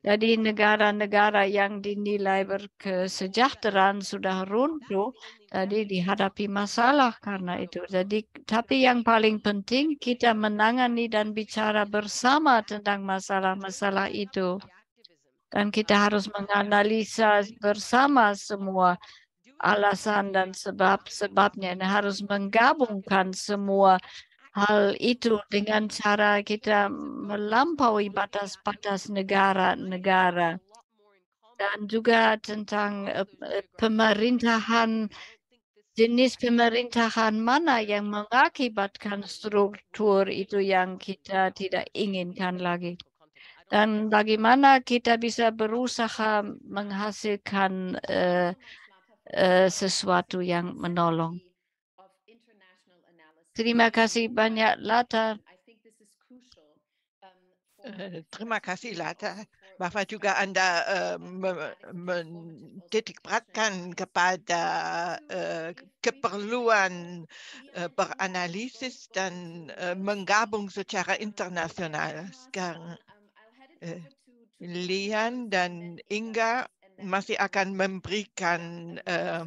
jadi negara-negara yang dinilai berkesejahteraan sudah runtuh, jadi dihadapi masalah karena itu. Jadi tapi yang paling penting kita menangani dan bicara bersama tentang masalah-masalah itu. Dan kita harus menganalisa bersama semua alasan dan sebab-sebabnya. Harus menggabungkan semua hal itu dengan cara kita melampaui batas-batas negara-negara dan juga tentang eh, pemerintahan jenis pemerintahan mana yang mengakibatkan struktur itu yang kita tidak inginkan lagi. Dan bagaimana kita bisa berusaha menghasilkan uh, uh, sesuatu yang menolong. Terima kasih banyak, Lata. Um, eh, terima kasih, Lata. Bahwa juga Anda uh, eh, menitik kepada uh, keperluan uh, beranalisis dan uh, menggabung secara internasional. Sekarang uh, Lian dan Inga masih akan memberikan uh,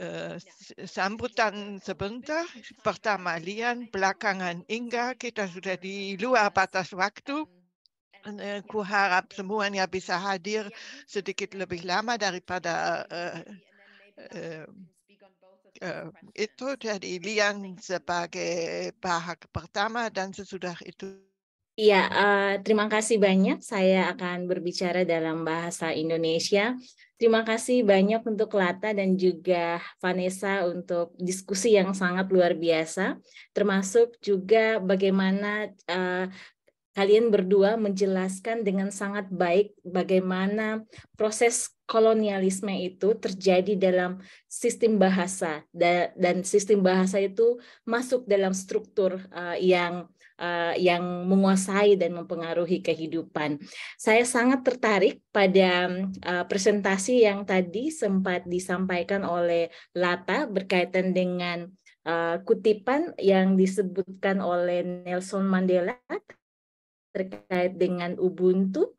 Ya. sambutan sebentar, pertama Lian, belakangan Inga, kita sudah di luar batas waktu. Iya. Eh, Ku harap semuanya bisa hadir sedikit lebih lama daripada eh, eh, itu. Jadi Lian sebagai bahag pertama dan sesudah itu Iya, uh, terima kasih banyak. Saya akan berbicara dalam bahasa Indonesia. Terima kasih banyak untuk Lata dan juga Vanessa untuk diskusi yang sangat luar biasa, termasuk juga bagaimana uh, kalian berdua menjelaskan dengan sangat baik bagaimana proses kolonialisme itu terjadi dalam sistem bahasa dan sistem bahasa itu masuk dalam struktur eh, yang uh, yang menguasai dan mempengaruhi kehidupan. Saya sangat tertarik pada uh, presentasi yang tadi sempat disampaikan oleh Lata berkaitan dengan uh, kutipan yang disebutkan oleh Nelson Mandela terkait dengan Ubuntu.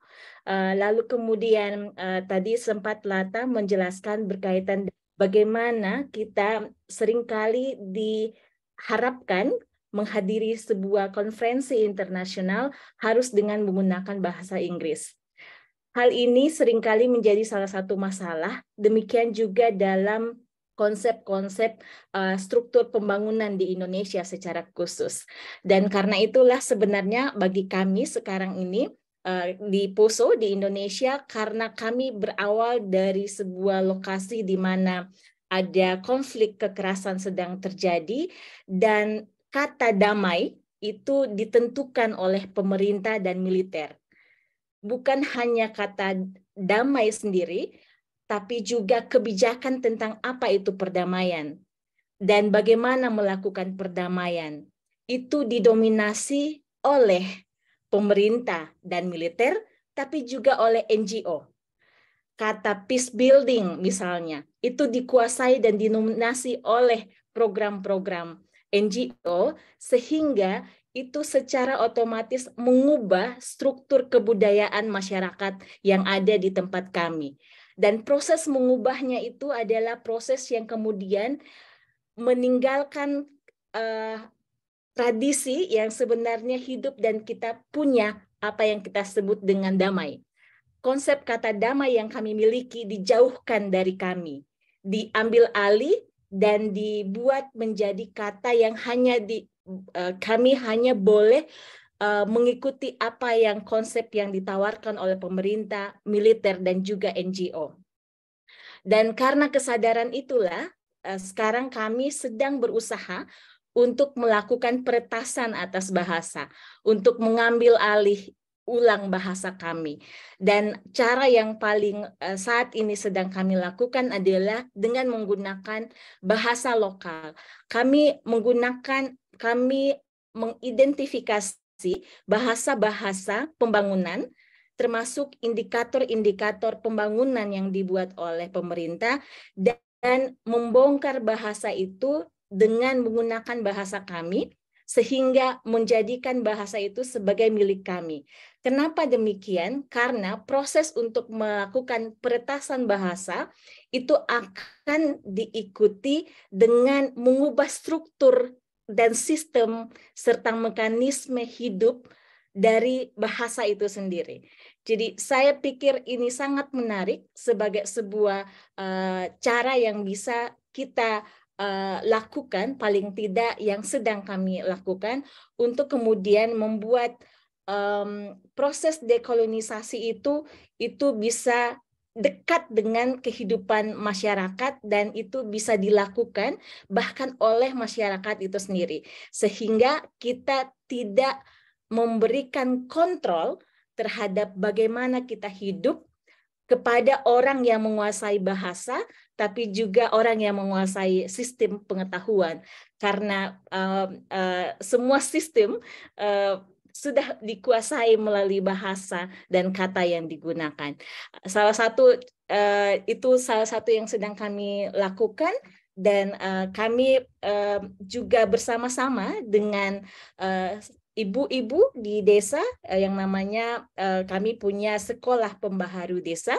lalu kemudian tadi sempat Lata menjelaskan berkaitan bagaimana kita seringkali diharapkan menghadiri sebuah konferensi internasional harus dengan menggunakan bahasa Inggris. Hal ini seringkali menjadi salah satu masalah, demikian juga dalam konsep-konsep eh, struktur pembangunan di Indonesia secara khusus. Dan karena itulah sebenarnya bagi kami sekarang ini eh, di Poso di Indonesia karena kami berawal dari sebuah lokasi di mana ada konflik kekerasan sedang terjadi dan kata damai itu ditentukan oleh pemerintah dan militer. Bukan hanya kata damai sendiri, tapi juga kebijakan tentang apa itu perdamaian dan bagaimana melakukan perdamaian. Itu didominasi oleh pemerintah dan militer, tapi juga oleh NGO. Kata peace building misalnya, itu dikuasai dan dinominasi oleh program-program NGO sehingga itu secara otomatis mengubah struktur kebudayaan masyarakat yang ada di tempat kami. Dan proses mengubahnya itu adalah proses yang kemudian meninggalkan uh, tradisi yang sebenarnya hidup dan kita punya apa yang kita sebut dengan damai. Konsep kata damai yang kami miliki dijauhkan dari kami, diambil alih dan dibuat menjadi kata yang hanya di eh, kami hanya boleh eh, mengikuti apa yang konsep yang ditawarkan oleh pemerintah, militer dan juga NGO. Dan karena kesadaran itulah eh, sekarang kami sedang berusaha untuk melakukan peretasan atas bahasa, untuk mengambil alih ulang bahasa kami. Dan cara yang paling eh, saat ini sedang kami lakukan adalah dengan menggunakan bahasa lokal. Kami menggunakan kami mengidentifikasi bahasa-bahasa pembangunan termasuk indikator-indikator pembangunan yang dibuat oleh pemerintah dan membongkar bahasa itu dengan menggunakan bahasa kami sehingga menjadikan bahasa itu sebagai milik kami. Kenapa demikian? Karena proses untuk melakukan peretasan bahasa itu akan diikuti dengan mengubah struktur dan sistem serta mekanisme hidup dari bahasa itu sendiri. Jadi saya pikir ini sangat menarik sebagai sebuah uh, cara yang bisa kita eh, lakukan paling tidak yang sedang kami lakukan untuk kemudian membuat um, proses dekolonisasi itu itu bisa dekat dengan kehidupan masyarakat dan itu bisa dilakukan bahkan oleh masyarakat itu sendiri sehingga kita tidak memberikan kontrol terhadap bagaimana kita hidup kepada orang yang menguasai bahasa, tapi juga orang yang menguasai sistem pengetahuan, karena uh, uh, semua sistem uh, sudah dikuasai melalui bahasa dan kata yang digunakan. Salah satu eh, itu salah satu yang sedang kami lakukan dan eh, kami eh, juga bersama-sama dengan ibu-ibu di desa yang namanya kami punya sekolah pembaharu desa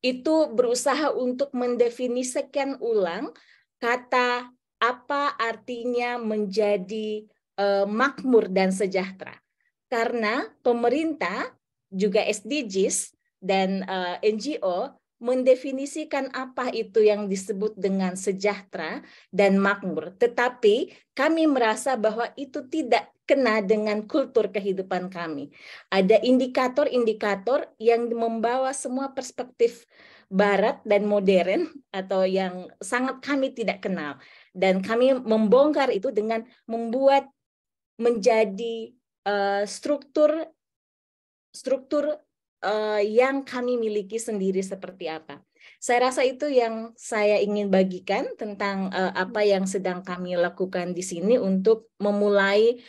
itu berusaha untuk mendefinisikan ulang kata apa artinya menjadi Eh, makmur dan sejahtera. Karena pemerintah juga SDGs dan eh, NGO mendefinisikan apa itu yang disebut dengan sejahtera dan makmur. Tetapi kami merasa bahwa itu tidak kena dengan kultur kehidupan kami. Ada indikator-indikator yang membawa semua perspektif barat dan modern atau yang sangat kami tidak kenal. Dan kami membongkar itu dengan membuat menjadi uh, struktur struktur uh, yang kami miliki sendiri seperti apa. Saya rasa itu yang saya ingin bagikan tentang uh, apa hmm. yang sedang kami lakukan di sini untuk memulai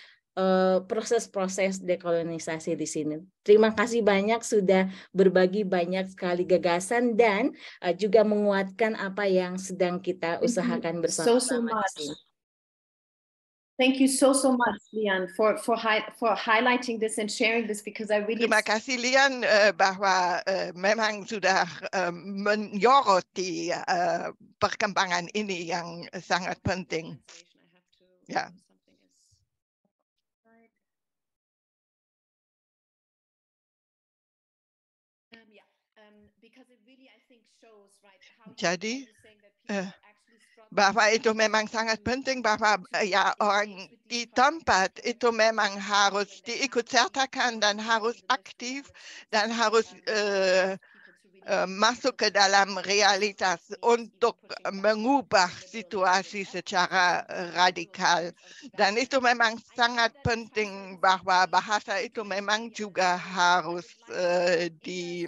proses-proses uh, dekolonisasi di sini. Terima kasih banyak sudah berbagi banyak sekali gagasan dan uh, juga menguatkan apa yang sedang kita usahakan bersama So, so Thank you so, so much, Lian, for, for, hi for highlighting this and sharing this because I really... Terima kasih, Lian, uh, eh, bahwa uh, eh, memang sudah uh, menyoroti uh, perkembangan ini yang sangat penting. Ya. Um, yeah. Um, Jadi, uh, Bahwa itu memang sangat penting bahwa ya orang di tempat itu memang harus diikut sertakan dan harus aktif dan harus uh, uh, masuk ke dalam realitas untuk mengubah situasi secara eh, radikal. Dan itu memang sangat penting bahwa bahasa itu memang juga harus uh, di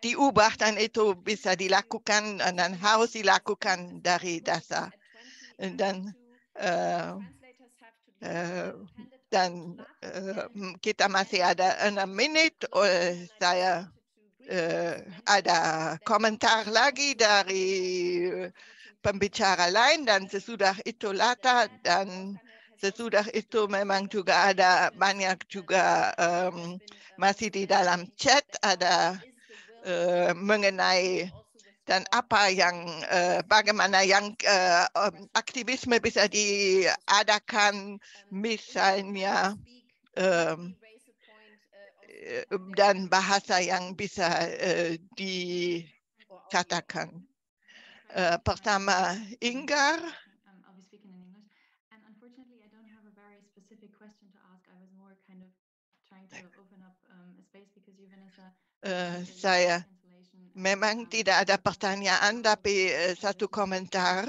diubah dan itu bisa dilakukan eh, dan harus dilakukan dari dasar. Dan uh, uh, dan uh, kita masih ada enam menit. Uh, saya uh, ada komentar lagi dari pembicara lain dan sesudah itu lata dan sesudah itu memang juga ada banyak juga um, masih di dalam chat ada Eh, mengenai dan apa yang eh, bagaimana yang eh, aktivisme bisa diadakan misalnya dan bahasa yang bisa uh, dikatakan. pertama, Inggar Eh, saya memang tidak ada pertanyaan, tapi uh, satu komentar.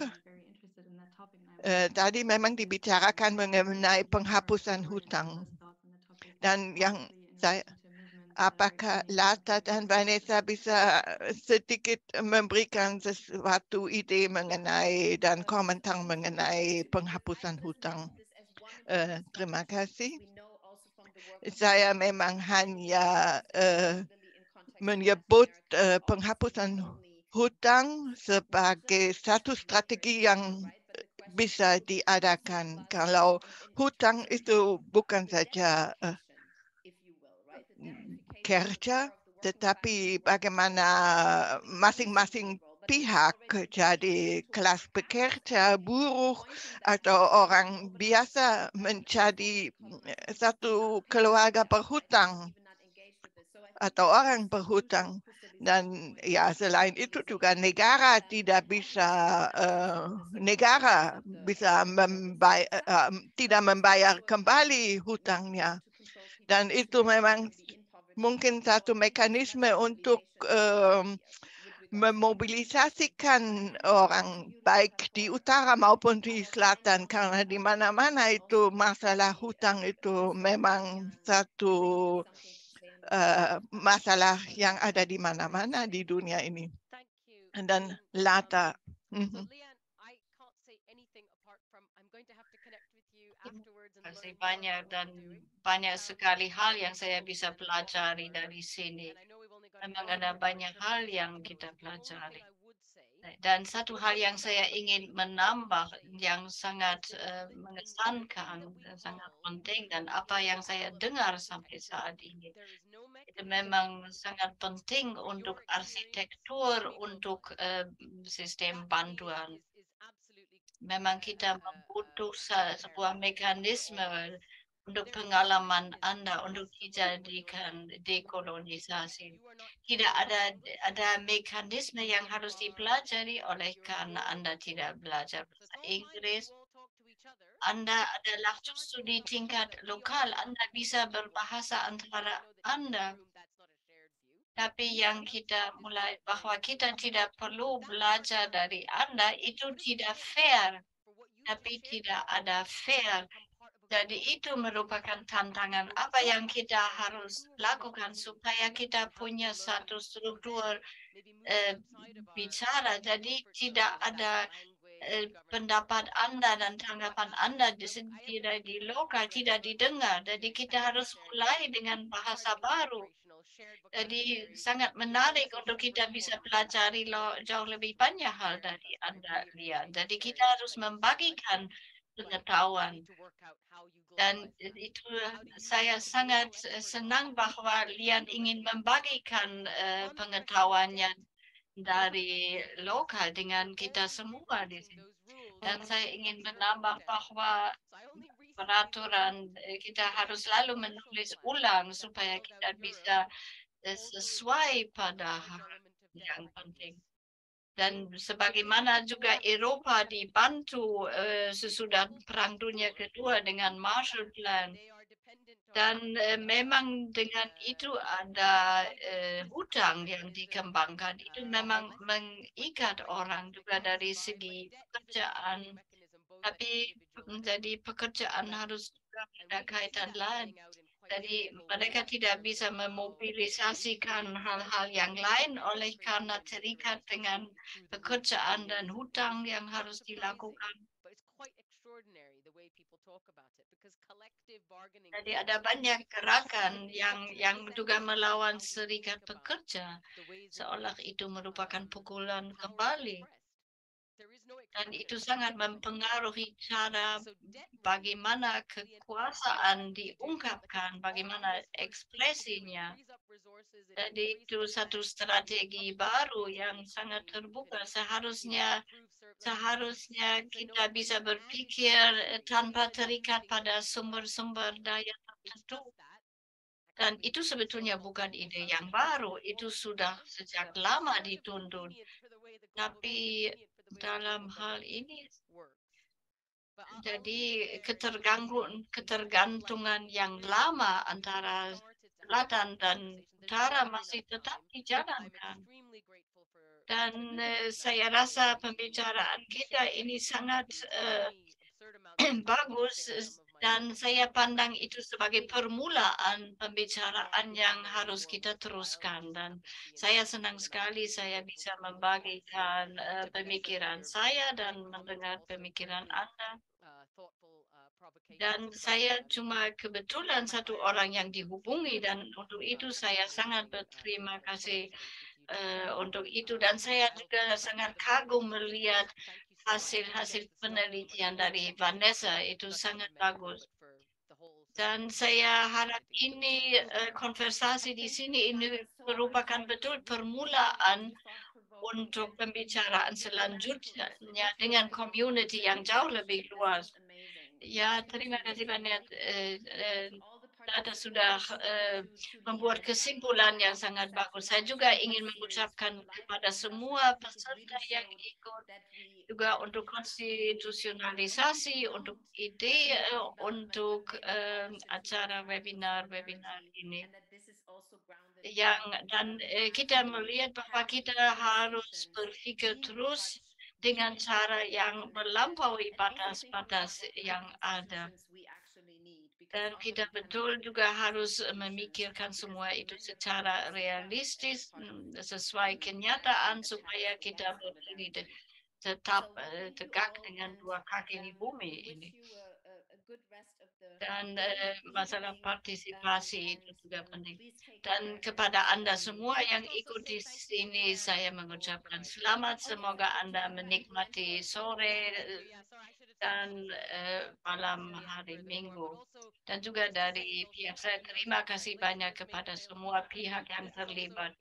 Uh, tadi memang dibicarakan mengenai penghapusan hutang. Dan yang saya, apakah Lata dan Vanessa bisa sedikit memberikan sesuatu ide mengenai dan komentar mengenai penghapusan hutang? Uh, terima kasih. Saya memang hanya uh, menyebut uh, penghapusan hutang sebagai satu strategi yang bisa diadakan kalau hutang itu bukan saja uh, kerja tetapi bagaimana masing-masing pihak jadi kelas pekerja, buruh atau orang biasa menjadi eh, satu keluarga berhutang atau orang berhutang. Dan ya selain itu juga negara tidak bisa uh, negara bisa membayar, uh, tidak membayar kembali hutangnya. Dan itu memang mungkin satu mekanisme untuk uh, memobilisasikan orang baik di utara maupun di selatan karena di mana-mana itu masalah hutang itu memang satu Eh, masalah yang ada di mana-mana di dunia ini mm-hmm. dan lata. terima kasih banyak um, dan banyak sekali hal yang saya bisa pelajari dari sini. Memang ada banyak hal yang kita pelajari. Dan satu hal yang saya ingin menambah yang sangat uh, mengesankan, sangat penting dan apa yang saya dengar sampai saat ini itu memang sangat penting untuk arsitektur, untuk eh, sistem bantuan. Memang kita membutuhkan sebuah mekanisme untuk pengalaman Anda untuk dijadikan dekolonisasi. Tidak ada ada mekanisme yang harus dipelajari oleh karena Anda tidak belajar bahasa Inggris. Anda adalah justru di tingkat lokal. Anda bisa berbahasa antara anda. Tapi yang kita mulai bahwa kita tidak perlu belajar dari Anda itu tidak fair. Tapi tidak ada fair. Jadi itu merupakan tantangan apa yang kita harus lakukan supaya kita punya satu struktur eh, bicara. Jadi tidak ada eh, pendapat Anda dan tanggapan Anda tidak diloka, tidak didengar. Jadi kita harus mulai dengan bahasa baru. Jadi sangat menarik untuk kita bisa pelajari jauh lebih banyak hal dari Anda lihat. Jadi kita harus membagikan pengetahuan. Dan itu saya sangat senang bahwa Lian ingin membagikan uh, pengetahuannya dari lokal dengan kita semua di sini. Dan saya ingin menambah bahwa peraturan eh, kita harus selalu menulis ulang supaya kita bisa eh, sesuai pada yang penting. Dan sebagaimana juga Eropa dibantu uh, sesudah Perang Dunia Kedua dengan Marshall Plan, dan iya. eh, memang dengan itu ada eh, hutang yang dikembangkan. Itu memang mengikat orang juga dari segi pekerjaan. Tapi menjadi mm, pekerjaan harus juga ada kaitan lain. Jadi mereka tidak bisa memobilisasikan hal-hal yang lain oleh karena terikat dengan pekerjaan dan hutang yang harus dilakukan Jadi ada banyak gerakan yang yang juga melawan serikat pekerja, seolah itu merupakan pukulan kembali dan itu sangat mempengaruhi cara bagaimana kekuasaan diungkapkan, bagaimana ekspresinya. Jadi itu satu strategi baru yang sangat terbuka. Seharusnya seharusnya kita bisa berpikir eh, tanpa terikat pada sumber-sumber daya tertentu. Dan itu sebetulnya bukan ide yang baru, itu sudah sejak lama dituntut. Tapi dalam hal ini jadi ketergangguan ketergantungan yang lama antara selatan dan utara masih tetap dijalankan. Dan uh, saya rasa pembicaraan kita ini sangat uh, bagus dan saya pandang itu sebagai permulaan pembicaraan yang harus kita teruskan. Dan saya senang sekali saya bisa membagikan uh, pemikiran saya dan mendengar pemikiran Anda. Dan saya cuma kebetulan satu orang yang dihubungi dan untuk itu saya sangat berterima kasih uh, untuk itu. Dan saya juga sangat kagum melihat hasil-hasil penelitian dari Vanessa itu sangat bagus. Dan saya harap ini eh, konversasi di sini ini merupakan betul permulaan untuk pembicaraan selanjutnya dengan community yang jauh lebih luas. Ya, terima kasih banyak. Ada sudah eh, membuat kesimpulan yang sangat bagus. Saya juga ingin mengucapkan kepada semua peserta yang ikut juga untuk konstitusionalisasi, untuk ide, eh, untuk eh, acara webinar-webinar ini yang dan kita melihat bahwa kita harus berpikir terus dengan cara yang melampaui batas-batas yang ada dan kita betul juga harus eh, memikirkan semua itu secara realistis, mm, sesuai kenyataan supaya kita berdiri tetap eh, tegak dengan dua kaki di bumi ini. Dan eh, masalah partisipasi itu juga penting. Dan kepada Anda semua yang ikut di sini, saya mengucapkan selamat. Semoga Anda menikmati sore dan uh, malam hari Minggu. Dan juga dari pihak saya terima kasih banyak kepada semua pihak yang terlibat.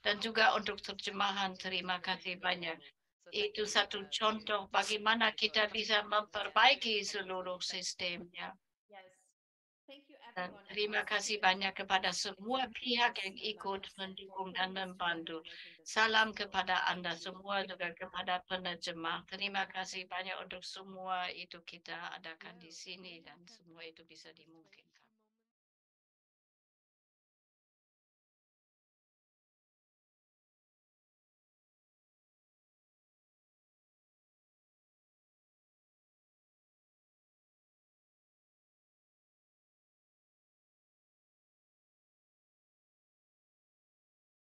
Dan juga untuk terjemahan terima kasih banyak. Itu satu contoh bagaimana kita bisa memperbaiki seluruh sistemnya. Dan terima kasih banyak kepada semua pihak yang ikut mendukung dan membantu. Salam kepada Anda semua juga kepada penerjemah. Terima kasih banyak untuk semua itu kita adakan di sini dan semua itu bisa dimungkinkan.